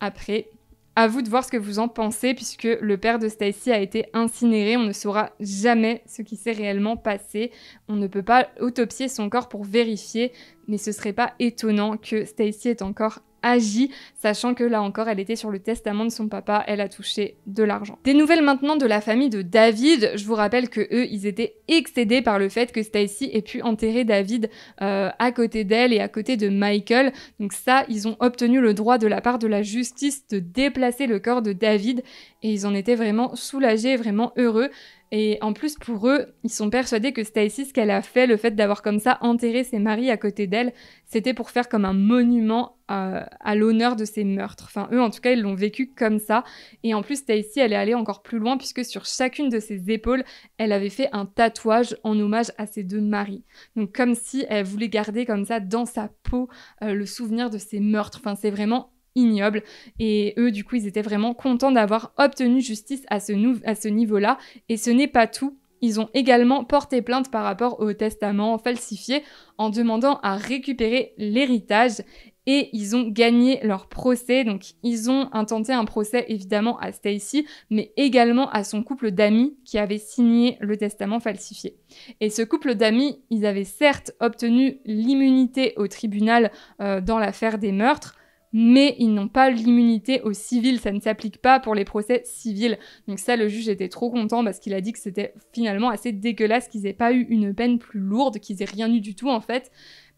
Après, à vous de voir ce que vous en pensez puisque le père de Stacy a été incinéré, on ne saura jamais ce qui s'est réellement passé, on ne peut pas autopsier son corps pour vérifier, mais ce serait pas étonnant que Stacy est encore agit, sachant que là encore, elle était sur le testament de son papa, elle a touché de l'argent. Des nouvelles maintenant de la famille de David. Je vous rappelle que eux, ils étaient excédés par le fait que Stacy ait pu enterrer David euh, à côté d'elle et à côté de Michael. Donc ça, ils ont obtenu le droit de la part de la justice de déplacer le corps de David et ils en étaient vraiment soulagés, vraiment heureux. Et en plus, pour eux, ils sont persuadés que Stacy, ce qu'elle a fait, le fait d'avoir comme ça enterré ses maris à côté d'elle, c'était pour faire comme un monument euh, à, l'honneur de ses meurtres. Enfin, eux, en tout cas, ils l'ont vécu comme ça. Et en plus, Stacy, elle est allée encore plus loin puisque sur chacune de ses épaules, elle avait fait un tatouage en hommage à ses deux maris. Donc, comme si elle voulait garder comme ça dans sa peau euh, le souvenir de ses meurtres. Enfin, c'est vraiment ignoble. Et eux, du coup, ils étaient vraiment contents d'avoir obtenu justice à ce, niveau-là. Et ce n'est pas tout. Ils ont également porté plainte par rapport au testament falsifié en demandant à récupérer l'héritage et ils ont gagné leur procès. Donc ils ont intenté un procès évidemment à Stacy, mais également à son couple d'amis qui avait signé le testament falsifié. Et ce couple d'amis, ils avaient certes obtenu l'immunité au tribunal euh, dans l'affaire des meurtres, mais ils n'ont pas l'immunité aux civils, ça ne s'applique pas pour les procès civils. Donc ça, le juge était trop content parce qu'il a dit que c'était finalement assez dégueulasse qu'ils aient pas eu une peine plus lourde, qu'ils aient rien eu du tout en fait,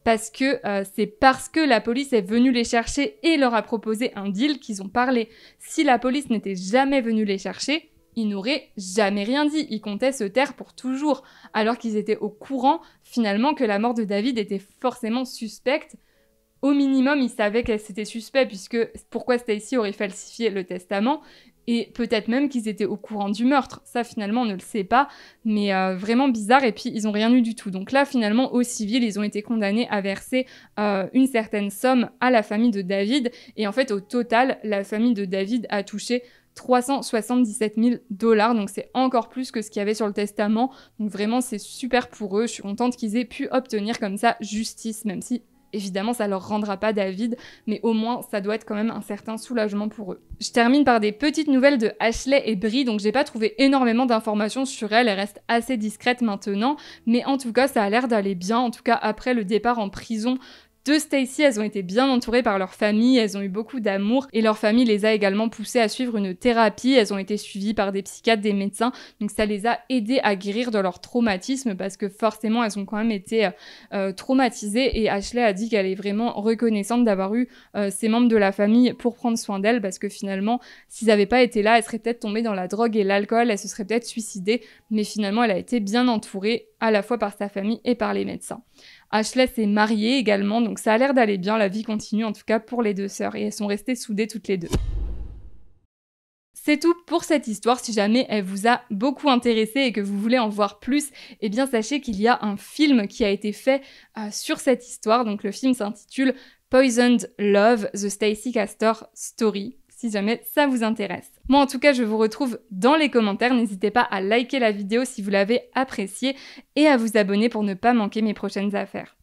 parce que euh, c'est parce que la police est venue les chercher et leur a proposé un deal qu'ils ont parlé. Si la police n'était jamais venue les chercher, ils n'auraient jamais rien dit, ils comptaient se taire pour toujours, alors qu'ils étaient au courant finalement que la mort de David était forcément suspecte au minimum, ils savaient qu'elle c'était suspect, puisque pourquoi Stacy aurait falsifié le testament et peut-être même qu'ils étaient au courant du meurtre. Ça, finalement, on ne le sait pas, mais euh, vraiment bizarre. Et puis, ils n'ont rien eu du tout. Donc là, finalement, au civil, ils ont été condamnés à verser euh, une certaine somme à la famille de David. Et en fait, au total, la famille de David a touché 377 000 dollars. Donc c'est encore plus que ce qu'il y avait sur le testament. Donc vraiment, c'est super pour eux. Je suis contente qu'ils aient pu obtenir comme ça justice, même si Évidemment, ça leur rendra pas David, mais au moins, ça doit être quand même un certain soulagement pour eux. Je termine par des petites nouvelles de Ashley et Brie, donc j'ai pas trouvé énormément d'informations sur elles, elles restent assez discrètes maintenant, mais en tout cas, ça a l'air d'aller bien, en tout cas après le départ en prison de Stacy, elles ont été bien entourées par leur famille, elles ont eu beaucoup d'amour et leur famille les a également poussées à suivre une thérapie, elles ont été suivies par des psychiatres, des médecins, donc ça les a aidées à guérir de leur traumatisme parce que forcément elles ont quand même été euh, euh, traumatisées et Ashley a dit qu'elle est vraiment reconnaissante d'avoir eu ses euh, membres de la famille pour prendre soin d'elle parce que finalement s'ils n'avaient pas été là, elles serait peut-être tombée dans la drogue et l'alcool, elle se serait peut-être suicidée, mais finalement elle a été bien entourée à la fois par sa famille et par les médecins. Ashley s'est mariée également, donc ça a l'air d'aller bien, la vie continue en tout cas pour les deux sœurs, et elles sont restées soudées toutes les deux. C'est tout pour cette histoire. Si jamais elle vous a beaucoup intéressé et que vous voulez en voir plus, eh bien sachez qu'il y a un film qui a été fait euh, sur cette histoire. Donc le film s'intitule Poisoned Love, The Stacy Castor Story si jamais ça vous intéresse. Moi en tout cas je vous retrouve dans les commentaires, n'hésitez pas à liker la vidéo si vous l'avez appréciée et à vous abonner pour ne pas manquer mes prochaines affaires.